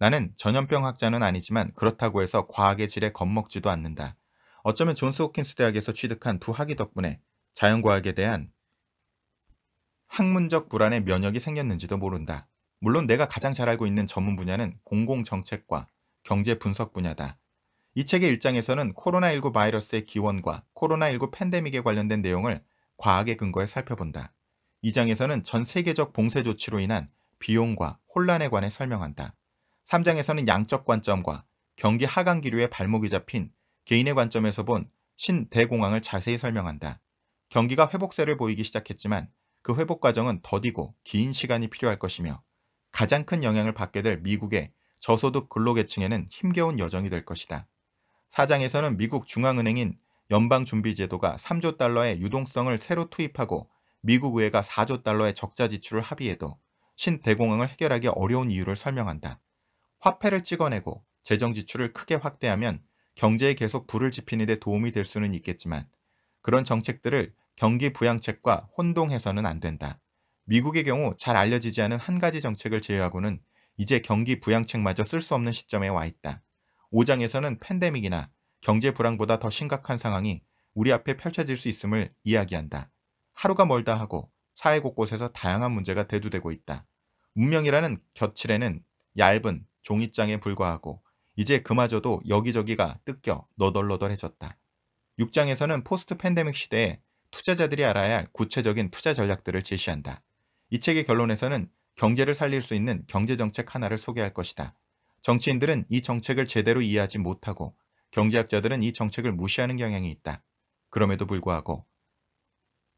나는 전염병학자는 아니지만 그렇다고 해서 과학의 질에 겁먹지도 않는다. 어쩌면 존스 호킨스 대학에서 취득한 두 학위 덕분에 자연과학에 대한 학문적 불안의 면역이 생겼는지도 모른다. 물론 내가 가장 잘 알고 있는 전문 분야는 공공정책과 경제 분석 분야다. 이 책의 일장에서는 코로나19 바이러스의 기원과 코로나19 팬데믹에 관련된 내용을 과학의 근거에 살펴본다. 2장에서는전 세계적 봉쇄 조치로 인한 비용과 혼란에 관해 설명한다. 3장에서는 양적 관점과 경기 하강 기류의 발목이 잡힌 개인의 관점에서 본 신대공황을 자세히 설명한다. 경기가 회복세를 보이기 시작했지만 그 회복 과정은 더디고 긴 시간이 필요할 것이며 가장 큰 영향을 받게 될 미국의 저소득 근로계층에는 힘겨운 여정이 될 것이다. 사장에서는 미국 중앙은행인 연방준비제도가 3조 달러의 유동성을 새로 투입하고 미국 의회가 4조 달러의 적자 지출을 합의해도 신대공황을 해결하기 어려운 이유를 설명한다. 화폐를 찍어내고 재정 지출을 크게 확대하면 경제에 계속 불을 지피는 데 도움이 될 수는 있겠지만 그런 정책들을 경기 부양책과 혼동해서는 안 된다. 미국의 경우 잘 알려지지 않은 한 가지 정책을 제외하고는 이제 경기 부양책마저 쓸 수 없는 시점에 와 있다. 5장에서는 팬데믹이나 경제 불황보다 더 심각한 상황이 우리 앞에 펼쳐질 수 있음을 이야기한다. 하루가 멀다 하고 사회 곳곳에서 다양한 문제가 대두되고 있다. 문명이라는 곁칠에는 얇은 종이장에 불과하고 이제 그마저도 여기저기가 뜯겨 너덜너덜해졌다. 6장에서는 포스트 팬데믹 시대에 투자자들이 알아야 할 구체적인 투자 전략들을 제시한다. 이 책의 결론에서는 경제를 살릴 수 있는 경제정책 하나를 소개할 것이다. 정치인들은 이 정책을 제대로 이해하지 못하고 경제학자들은 이 정책을 무시하는 경향이 있다. 그럼에도 불구하고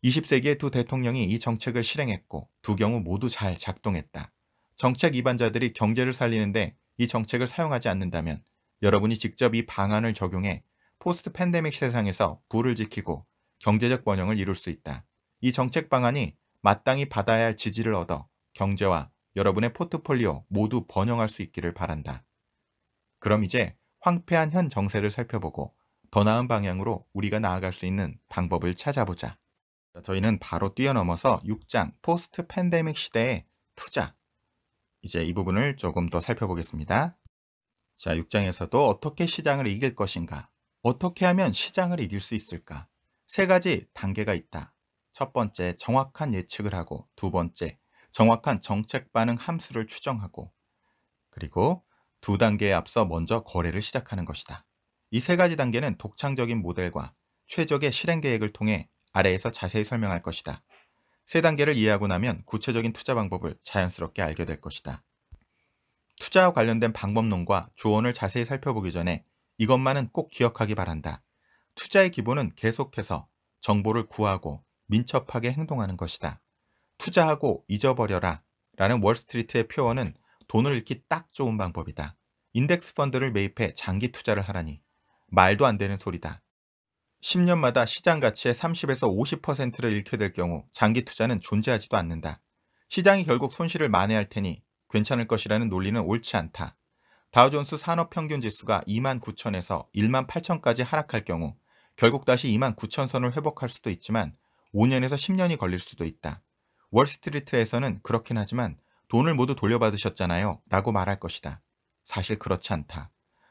20세기의 두 대통령이 이 정책을 실행했고 두 경우 모두 잘 작동했다. 정책 입안자들이 경제를 살리는데 이 정책을 사용하지 않는다면 여러분이 직접 이 방안을 적용해 포스트 팬데믹 세상에서 부를 지키고 경제적 번영을 이룰 수 있다. 이 정책 방안이 마땅히 받아야 할 지지를 얻어 경제와 여러분의 포트폴리오 모두 번영할 수 있기를 바란다. 그럼 이제 황폐한 현 정세를 살펴보고 더 나은 방향으로 우리가 나아갈 수 있는 방법을 찾아보자. 저희는 바로 뛰어넘어서 6장 포스트 팬데믹 시대의 투자 이제 이 부분을 조금 더 살펴보겠습니다. 자, 6장에서도 어떻게 시장을 이길 것인가? 어떻게 하면 시장을 이길 수 있을까? 세 가지 단계가 있다. 첫 번째, 정확한 예측을 하고, 두 번째, 정확한 정책 반응 함수를 추정하고, 그리고 두 단계에 앞서 먼저 거래를 시작하는 것이다. 이 세 가지 단계는 독창적인 모델과 최적의 실행 계획을 통해 아래에서 자세히 설명할 것이다. 세 단계를 이해하고 나면 구체적인 투자 방법을 자연스럽게 알게 될 것이다. 투자와 관련된 방법론과 조언을 자세히 살펴보기 전에 이것만은 꼭 기억하기 바란다. 투자의 기본은 계속해서 정보를 구하고 민첩하게 행동하는 것이다. 투자하고 잊어버려라 라는 월스트리트의 표현은 돈을 잃기 딱 좋은 방법이다. 인덱스 펀드를 매입해 장기 투자를 하라니 말도 안 되는 소리다. 10년마다 시장 가치의 30에서 50%를 잃게 될 경우 장기 투자는 존재하지도 않는다. 시장이 결국 손실을 만회할 테니 괜찮을 것이라는 논리는 옳지 않다. 다우존스 산업평균지수가 2만 9천에서 1만 8천까지 하락할 경우 결국 다시 2만 9천 선을 회복할 수도 있지만 5년에서 10년이 걸릴 수도 있다. 월스트리트에서는 그렇긴 하지만 돈을 모두 돌려받으셨잖아요 라고 말할 것이다. 사실 그렇지 않다.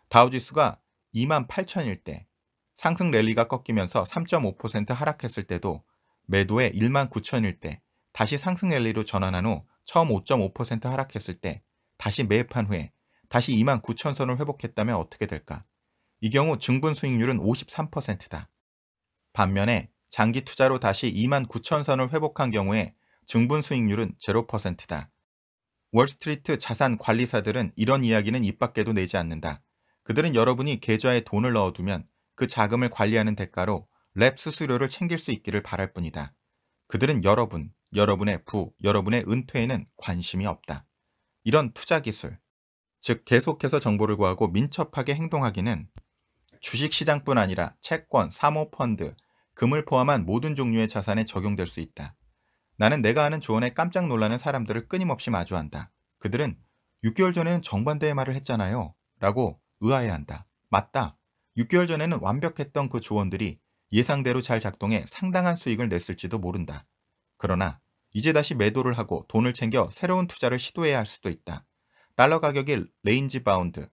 다우지수가 2만 8천일 때 상승 랠리가 꺾이면서 3.5% 하락했을 때도 매도에 1만 9천일 때 다시 상승 랠리로 전환한 후 처음 5.5% 하락했을 때 다시 매입한 후에 다시 2만 9천 선을 회복했다면 어떻게 될까? 이 경우 증분 수익률은 53%다. 반면에 장기 투자로 다시 2만 9천 선을 회복한 경우에 증분 수익률은 0%다. 월스트리트 자산 관리사들은 이런 이야기는 입 밖에도 내지 않는다. 그들은 여러분이 계좌에 돈을 넣어두면 그 자금을 관리하는 대가로 랩 수수료를 챙길 수 있기를 바랄 뿐이다. 그들은 여러분, 여러분의 부, 여러분의 은퇴에는 관심이 없다. 이런 투자 기술, 즉 계속해서 정보를 구하고 민첩하게 행동하기는 주식시장뿐 아니라 채권, 사모펀드, 금을 포함한 모든 종류의 자산에 적용될 수 있다. 나는 내가 아는 조언에 깜짝 놀라는 사람들을 끊임없이 마주한다. 그들은 6개월 전에는 정반대의 말을 했잖아요. 라고 의아해한다. 맞다. 6개월 전에는 완벽했던 그 조언들이 예상대로 잘 작동해 상당한 수익을 냈을지도 모른다. 그러나 이제 다시 매도를 하고 돈을 챙겨 새로운 투자를 시도해야 할 수도 있다. 달러 가격이 레인지 바운드,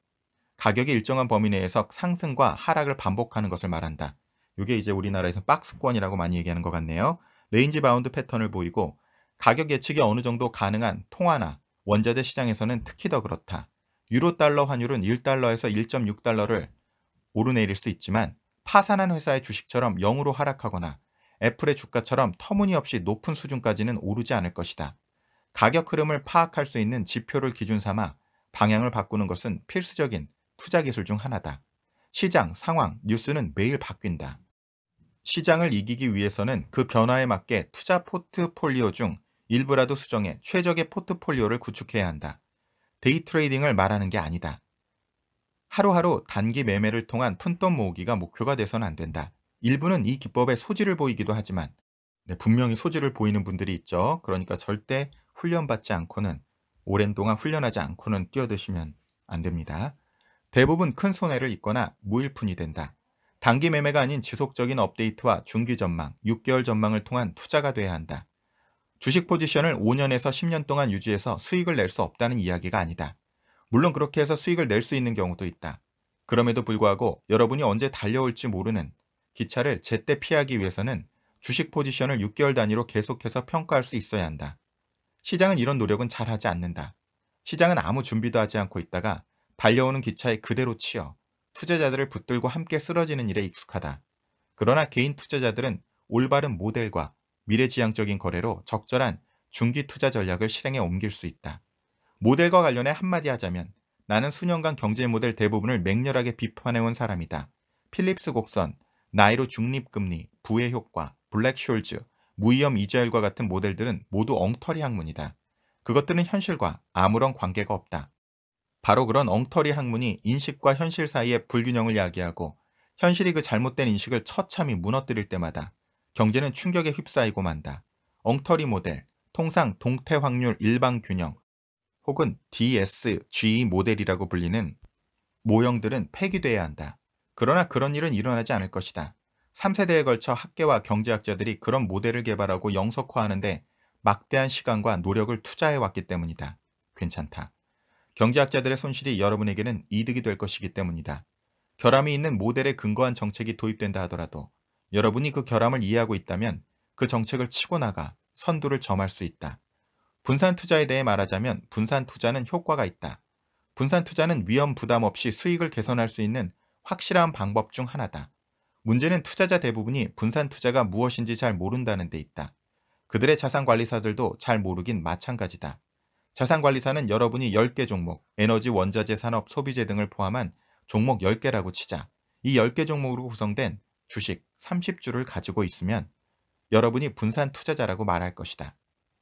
가격이 일정한 범위 내에서 상승과 하락을 반복하는 것을 말한다. 이게 이제 우리나라에서 박스권이라고 많이 얘기하는 것 같네요. 레인지 바운드 패턴을 보이고 가격 예측이 어느 정도 가능한 통화나 원자재 시장에서는 특히 더 그렇다. 유로 달러 환율은 1달러에서 1.6달러를 오르내릴 수 있지만 파산한 회사의 주식처럼 0으로 하락하거나 애플의 주가처럼 터무니없이 높은 수준까지는 오르지 않을 것이다. 가격 흐름을 파악할 수 있는 지표를 기준 삼아 방향을 바꾸는 것은 필수적인 투자 기술 중 하나다. 시장, 상황, 뉴스는 매일 바뀐다. 시장을 이기기 위해서는 그 변화에 맞게 투자 포트폴리오 중 일부라도 수정해 최적의 포트폴리오를 구축해야 한다. 데이트레이딩을 말하는 게 아니다. 하루하루 단기 매매를 통한 푼돈 모으기가 목표가 돼선안 된다. 일부는 이 기법에 소질을 보이기도 하지만 네, 분명히 소질을 보이는 분들이 있죠. 그러니까 절대 훈련받지 않고는 오랜 동안 훈련하지 않고는 뛰어드시면 안 됩니다. 대부분 큰 손해를 입거나 무일푼이 된다. 단기 매매가 아닌 지속적인 업데이트와 중기 전망, 6개월 전망을 통한 투자가 돼야 한다. 주식 포지션을 5년에서 10년 동안 유지해서 수익을 낼 수 없다는 이야기가 아니다. 물론 그렇게 해서 수익을 낼 수 있는 경우도 있다. 그럼에도 불구하고 여러분이 언제 달려올지 모르는 기차를 제때 피하기 위해서는 주식 포지션을 6개월 단위로 계속해서 평가할 수 있어야 한다. 시장은 이런 노력은 잘 하지 않는다. 시장은 아무 준비도 하지 않고 있다가 달려오는 기차에 그대로 치여 투자자들을 붙들고 함께 쓰러지는 일에 익숙하다. 그러나 개인 투자자들은 올바른 모델과 미래지향적인 거래로 적절한 중기 투자 전략을 실행에 옮길 수 있다. 모델과 관련해 한마디 하자면 나는 수년간 경제 모델 대부분을 맹렬하게 비판해온 사람이다. 필립스 곡선, 나이로 중립금리, 부의 효과, 블랙숄즈, 무위험 이자율과 같은 모델들은 모두 엉터리 학문이다. 그것들은 현실과 아무런 관계가 없다. 바로 그런 엉터리 학문이 인식과 현실 사이의 불균형을 야기하고 현실이 그 잘못된 인식을 처참히 무너뜨릴 때마다 경제는 충격에 휩싸이고 만다. 엉터리 모델, 통상 동태 확률 일방 균형, 혹은 DSG 모델이라고 불리는 모형들은 폐기돼야 한다. 그러나 그런 일은 일어나지 않을 것이다. 3세대에 걸쳐 학계와 경제학자들이 그런 모델을 개발하고 영석화하는데 막대한 시간과 노력을 투자해왔기 때문이다. 괜찮다. 경제학자들의 손실이 여러분에게는 이득이 될 것이기 때문이다. 결함이 있는 모델에 근거한 정책이 도입된다 하더라도 여러분이 그 결함을 이해하고 있다면 그 정책을 치고 나가 선두를 점할 수 있다. 분산 투자에 대해 말하자면 분산 투자는 효과가 있다. 분산 투자는 위험 부담 없이 수익을 개선할 수 있는 확실한 방법 중 하나다. 문제는 투자자 대부분이 분산 투자가 무엇인지 잘 모른다는 데 있다. 그들의 자산관리사들도 잘 모르긴 마찬가지다. 자산관리사는 여러분이 10개 종목, 에너지, 원자재, 산업, 소비재 등을 포함한 종목 10개라고 치자. 이 10개 종목으로 구성된 주식 30주를 가지고 있으면 여러분이 분산 투자자라고 말할 것이다.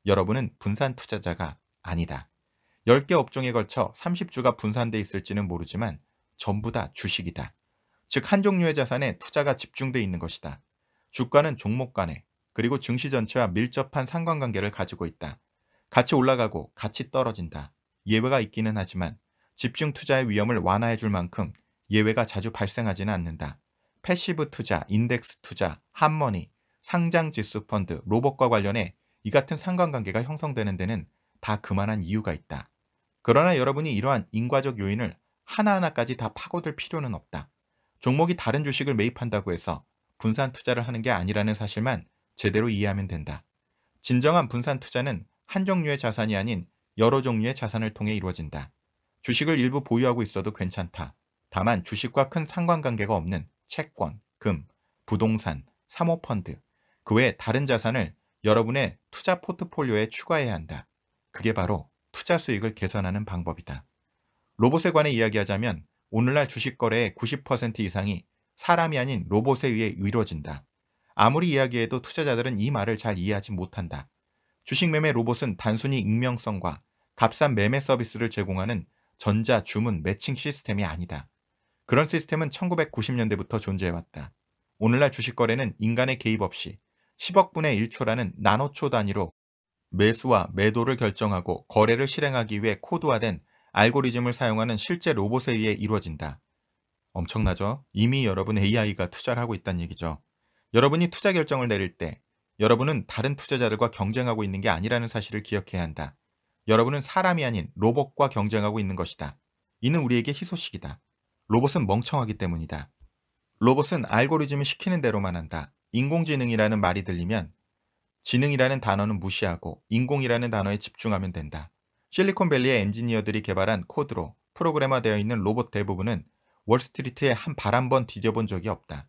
여러분은 분산 투자자가 아니다. 10개 업종에 걸쳐 30주가 분산돼 있을지는 모르지만 전부 다 주식이다. 즉 한 종류의 자산에 투자가 집중돼 있는 것이다. 주가는 종목 간에 그리고 증시 전체와 밀접한 상관관계를 가지고 있다. 같이 올라가고 같이 떨어진다. 예외가 있기는 하지만 집중 투자의 위험을 완화해 줄 만큼 예외가 자주 발생하지는 않는다. 패시브 투자, 인덱스 투자, 한머니, 상장 지수 펀드, 로봇과 관련해 이 같은 상관관계가 형성되는 데는 다 그만한 이유가 있다. 그러나 여러분이 이러한 인과적 요인을 하나하나까지 다 파고들 필요는 없다. 종목이 다른 주식을 매입한다고 해서 분산 투자를 하는 게 아니라는 사실만 제대로 이해하면 된다. 진정한 분산 투자는 한 종류의 자산이 아닌 여러 종류의 자산을 통해 이루어진다. 주식을 일부 보유하고 있어도 괜찮다. 다만 주식과 큰 상관관계가 없는 채권, 금, 부동산, 사모펀드, 그 외 다른 자산을 여러분의 투자 포트폴리오에 추가해야 한다. 그게 바로 투자 수익을 개선하는 방법이다. 로봇에 관해 이야기하자면 오늘날 주식 거래의 90% 이상이 사람이 아닌 로봇에 의해 이루어진다. 아무리 이야기해도 투자자들은 이 말을 잘 이해하지 못한다. 주식 매매 로봇은 단순히 익명성과 값싼 매매 서비스를 제공하는 전자 주문 매칭 시스템이 아니다. 그런 시스템은 1990년대부터 존재해왔다. 오늘날 주식 거래는 인간의 개입 없이 10억분의 1초라는 나노초 단위로 매수와 매도를 결정하고 거래를 실행하기 위해 코드화된 알고리즘을 사용하는 실제 로봇에 의해 이루어진다. 엄청나죠? 이미 여러분 AI가 투자를 하고 있다는 얘기죠. 여러분이 투자 결정을 내릴 때 여러분은 다른 투자자들과 경쟁하고 있는 게 아니라는 사실을 기억해야 한다. 여러분은 사람이 아닌 로봇과 경쟁하고 있는 것이다. 이는 우리에게 희소식이다. 로봇은 멍청하기 때문이다. 로봇은 알고리즘이 시키는 대로만 한다. 인공지능이라는 말이 들리면 지능이라는 단어는 무시하고 인공이라는 단어에 집중하면 된다. 실리콘밸리의 엔지니어들이 개발한 코드로 프로그래머되어 있는 로봇 대부분은 월스트리트에 한 발 한 번 디뎌본 적이 없다.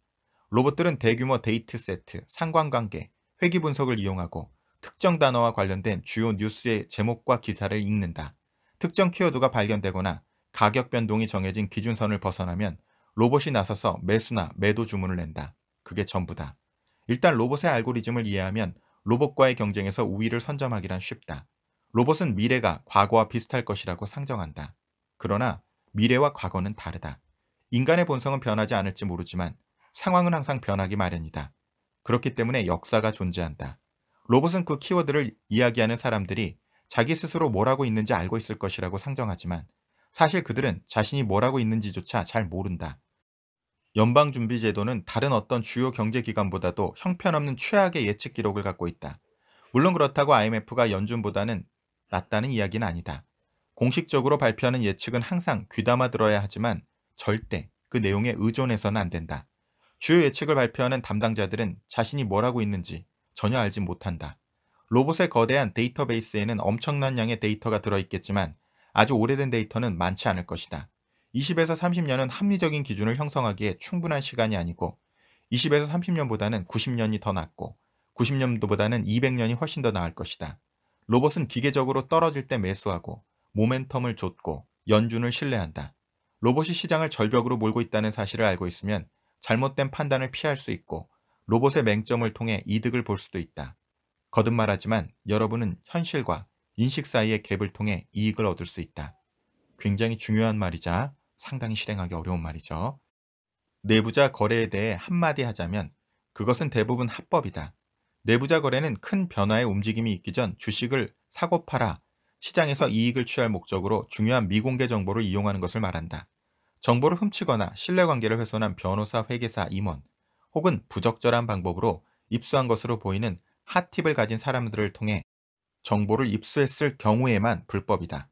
로봇들은 대규모 데이트 세트, 상관관계, 회귀 분석을 이용하고 특정 단어와 관련된 주요 뉴스의 제목과 기사를 읽는다. 특정 키워드가 발견되거나 가격 변동이 정해진 기준선을 벗어나면 로봇이 나서서 매수나 매도 주문을 낸다. 그게 전부다. 일단 로봇의 알고리즘을 이해하면 로봇과의 경쟁에서 우위를 선점하기란 쉽다. 로봇은 미래가 과거와 비슷할 것이라고 상정한다. 그러나 미래와 과거는 다르다. 인간의 본성은 변하지 않을지 모르지만 상황은 항상 변하기 마련이다. 그렇기 때문에 역사가 존재한다. 로봇은 그 키워드를 이야기하는 사람들이 자기 스스로 뭘 하고 있는지 알고 있을 것이라고 상정하지만 사실 그들은 자신이 뭘 하고 있는지조차 잘 모른다. 연방준비제도는 다른 어떤 주요 경제기관보다도 형편없는 최악의 예측 기록을 갖고 있다. 물론 그렇다고 IMF가 연준보다는 낫다는 이야기는 아니다. 공식적으로 발표하는 예측은 항상 귀담아 들어야 하지만 절대 그 내용에 의존해서는 안 된다. 주요 예측을 발표하는 담당자들은 자신이 뭘 하고 있는지 전혀 알지 못한다. 로봇의 거대한 데이터베이스에는 엄청난 양의 데이터가 들어있겠지만 아주 오래된 데이터는 많지 않을 것이다. 20에서 30년은 합리적인 기준을 형성하기에 충분한 시간이 아니고 20에서 30년보다는 90년이 더 낫고 90년도보다는 200년이 훨씬 더 나을 것이다. 로봇은 기계적으로 떨어질 때 매수하고 모멘텀을 줬고 연준을 신뢰한다. 로봇이 시장을 절벽으로 몰고 있다는 사실을 알고 있으면 잘못된 판단을 피할 수 있고 로봇의 맹점을 통해 이득을 볼 수도 있다. 거듭 말하지만 여러분은 현실과 인식 사이의 갭을 통해 이익을 얻을 수 있다. 굉장히 중요한 말이자 상당히 실행하기 어려운 말이죠. 내부자 거래에 대해 한마디 하자면 그것은 대부분 합법이다. 내부자 거래는 큰 변화의 움직임이 있기 전 주식을 사고 팔아 시장에서 이익을 취할 목적으로 중요한 미공개 정보를 이용하는 것을 말한다. 정보를 훔치거나 신뢰관계를 훼손한 변호사, 회계사, 임원 혹은 부적절한 방법으로 입수한 것으로 보이는 핫팁을 가진 사람들을 통해 정보를 입수했을 경우에만 불법이다.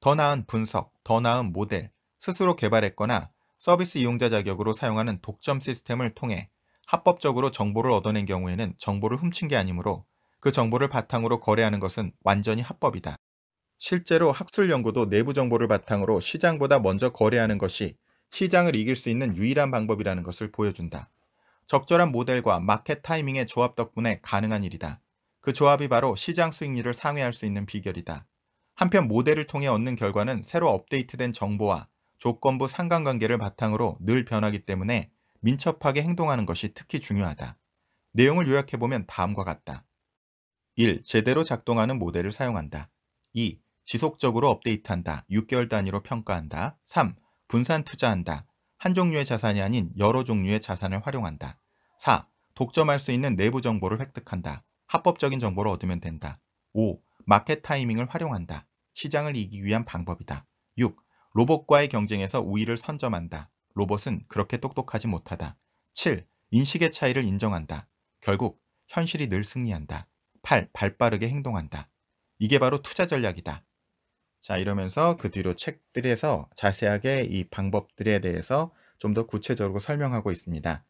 더 나은 분석, 더 나은 모델, 스스로 개발했거나 서비스 이용자 자격으로 사용하는 독점 시스템을 통해 합법적으로 정보를 얻어낸 경우에는 정보를 훔친 게 아니므로 그 정보를 바탕으로 거래하는 것은 완전히 합법이다. 실제로 학술 연구도 내부 정보를 바탕으로 시장보다 먼저 거래하는 것이 시장을 이길 수 있는 유일한 방법이라는 것을 보여준다. 적절한 모델과 마켓 타이밍의 조합 덕분에 가능한 일이다. 그 조합이 바로 시장 수익률을 상회할 수 있는 비결이다. 한편 모델을 통해 얻는 결과는 새로 업데이트된 정보와 조건부 상관관계를 바탕으로 늘 변하기 때문에 민첩하게 행동하는 것이 특히 중요하다. 내용을 요약해보면 다음과 같다. 1. 제대로 작동하는 모델을 사용한다. 2. 지속적으로 업데이트한다. 6개월 단위로 평가한다. 3. 분산 투자한다. 한 종류의 자산이 아닌 여러 종류의 자산을 활용한다. 4. 독점할 수 있는 내부 정보를 획득한다. 합법적인 정보를 얻으면 된다. 5. 마켓 타이밍을 활용한다. 시장을 이기기 위한 방법이다. 로봇과의 경쟁에서 우위를 선점한다. 로봇은 그렇게 똑똑하지 못하다. 7. 인식의 차이를 인정한다. 결국 현실이 늘 승리한다. 8. 발빠르게 행동한다. 이게 바로 투자 전략이다. 자 이러면서 그 뒤로 책들에서 자세하게 이 방법들에 대해서 좀 더 구체적으로 설명하고 있습니다.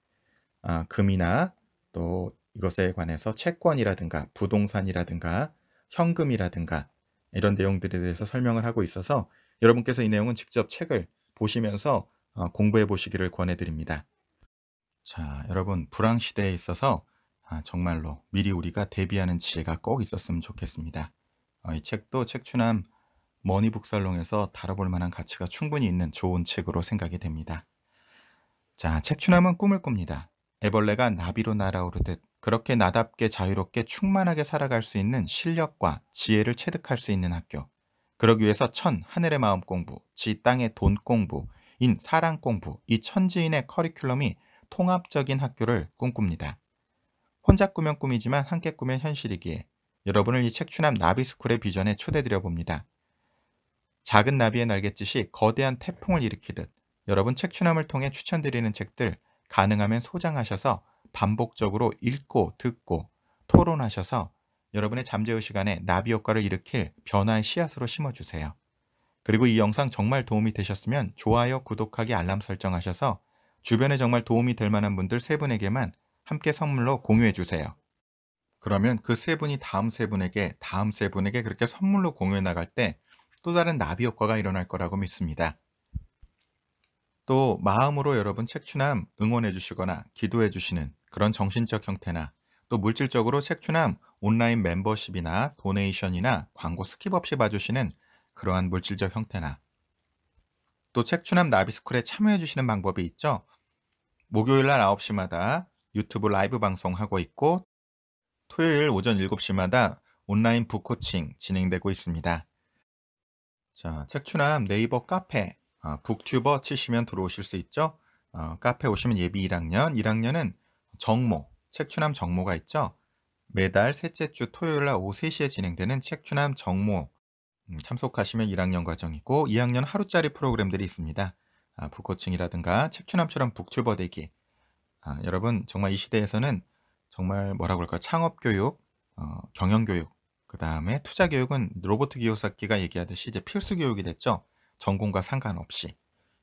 아, 금이나 또 이것에 관해서 채권이라든가 부동산이라든가 현금이라든가 이런 내용들에 대해서 설명을 하고 있어서 여러분께서 이 내용은 직접 책을 보시면서 어, 공부해 보시기를 권해드립니다. 자, 여러분 불황 시대에 있어서 아, 정말로 미리 우리가 대비하는 지혜가 꼭 있었으면 좋겠습니다. 어, 이 책도 책추남 머니북살롱에서 다뤄볼 만한 가치가 충분히 있는 좋은 책으로 생각이 됩니다. 자, 책추남은 꿈을 꿉니다. 애벌레가 나비로 날아오르듯 그렇게 나답게 자유롭게 충만하게 살아갈 수 있는 실력과 지혜를 체득할 수 있는 학교. 그러기 위해서 천, 하늘의 마음 공부, 지, 땅의 돈 공부, 인, 사랑 공부, 이 천지인의 커리큘럼이 통합적인 학교를 꿈꿉니다. 혼자 꾸면 꿈이지만 함께 꾸면 현실이기에 여러분을 이 책추남 나비스쿨의 비전에 초대드려 봅니다. 작은 나비의 날갯짓이 거대한 태풍을 일으키듯 여러분 책추남을 통해 추천드리는 책들 가능하면 소장하셔서 반복적으로 읽고 듣고 토론하셔서 여러분의 잠재우 시간에 나비 효과를 일으킬 변화의 씨앗으로 심어주세요. 그리고 이 영상 정말 도움이 되셨으면 좋아요, 구독하기, 알람 설정하셔서 주변에 정말 도움이 될 만한 분들 세 분에게만 함께 선물로 공유해주세요. 그러면 그 세 분이 다음 세 분에게, 다음 세 분에게 그렇게 선물로 공유해 나갈 때 또 다른 나비 효과가 일어날 거라고 믿습니다. 또 마음으로 여러분 책추남 응원해 주시거나 기도해 주시는 그런 정신적 형태나 또 물질적으로 책추남 온라인 멤버십이나 도네이션이나 광고 스킵 없이 봐주시는 그러한 물질적 형태나 또 책추남 나비스쿨에 참여해주시는 방법이 있죠. 목요일 날 9시마다 유튜브 라이브 방송하고 있고 토요일 오전 7시마다 온라인 북코칭 진행되고 있습니다. 자, 책추남 네이버 카페 어, 북튜버 치시면 들어오실 수 있죠. 어, 카페 오시면 예비 1학년, 1학년은 정모, 책추남 정모가 있죠. 매달 셋째 주 토요일 날 오후 3시에 진행되는 책추남 정모 음, 참석하시면 1학년 과정이고 2학년 하루짜리 프로그램들이 있습니다. 아, 북코칭이라든가 책추남처럼 북튜버 되기 아, 여러분 정말 이 시대에서는 정말 뭐라고 할까 창업교육, 어, 경영교육, 그 다음에 투자교육은 로버트 기호사키가 얘기하듯이 이제 필수교육이 됐죠. 전공과 상관없이.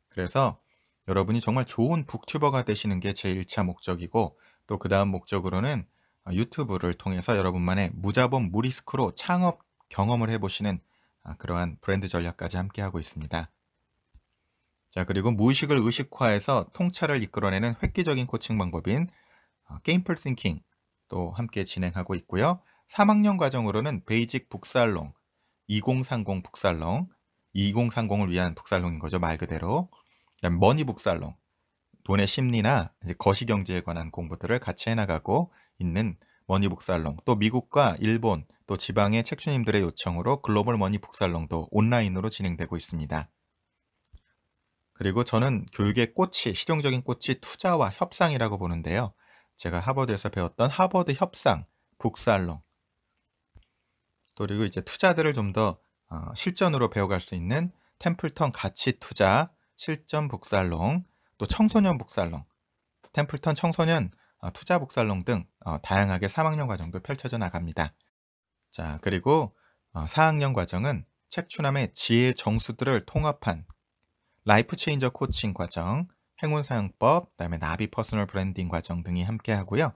그래서 여러분이 정말 좋은 북튜버가 되시는 게 제1차 목적이고 또 그 다음 목적으로는 아, 유튜브를 통해서 여러분만의 무자본 무리스크로 창업 경험을 해보시는 아, 그러한 브랜드 전략까지 함께하고 있습니다. 자, 그리고 무의식을 의식화해서 통찰을 이끌어내는 획기적인 코칭 방법인 아, 게임플 띵킹 또 함께 진행하고 있고요. 3학년 과정으로는 베이직 북살롱, 2030 북살롱, 2030을 위한 북살롱인 거죠. 말 그대로. 머니 북살롱, 돈의 심리나 거시경제에 관한 공부들을 같이 해나가고 있는 머니 북살롱, 또 미국과 일본, 또 지방의 책주님들의 요청으로 글로벌 머니 북살롱도 온라인으로 진행되고 있습니다. 그리고 저는 교육의 꽃이, 실용적인 꽃이 투자와 협상이라고 보는데요. 제가 하버드에서 배웠던 하버드 협상, 북살롱, 또 그리고 이제 투자들을 좀더 어, 실전으로 배워갈 수 있는 템플턴 가치 투자, 실전 북살롱, 또 청소년 북살롱, 템플턴 청소년 어, 투자 복살롱 등 어, 다양하게 3학년 과정도 펼쳐져 나갑니다. 자, 그리고 4학년 어, 과정은 책추남의 지혜 정수들을 통합한 라이프 체인저 코칭 과정, 행운 사용법, 그다음에 나비 퍼스널 브랜딩 과정 등이 함께 하고요.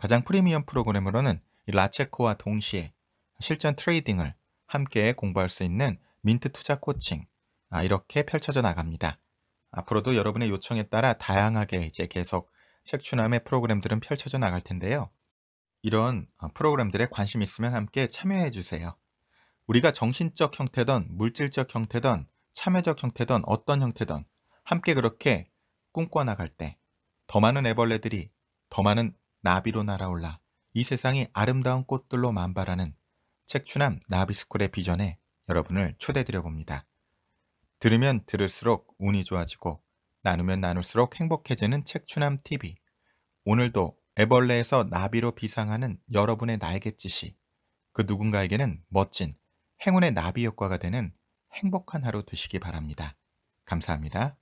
가장 프리미엄 프로그램으로는 라체코와 동시에 실전 트레이딩을 함께 공부할 수 있는 민트 투자 코칭 아, 이렇게 펼쳐져 나갑니다. 앞으로도 여러분의 요청에 따라 다양하게 이제 계속 색추남의 프로그램들은 펼쳐져 나갈 텐데요. 이런 어, 프로그램들에 관심 있으면 함께 참여해 주세요. 우리가 정신적 형태든 물질적 형태든 참여적 형태든 어떤 형태든 함께 그렇게 꿈꿔나갈 때 더 많은 애벌레들이 더 많은 나비로 날아올라 이 세상이 아름다운 꽃들로 만발하는 책추남 나비스쿨의 비전에 여러분을 초대드려 봅니다. 들으면 들을수록 운이 좋아지고 나누면 나눌수록 행복해지는 책추남 TV. 오늘도 애벌레에서 나비로 비상하는 여러분의 날갯짓이 그 누군가에게는 멋진 행운의 나비 효과가 되는 행복한 하루 되시기 바랍니다. 감사합니다.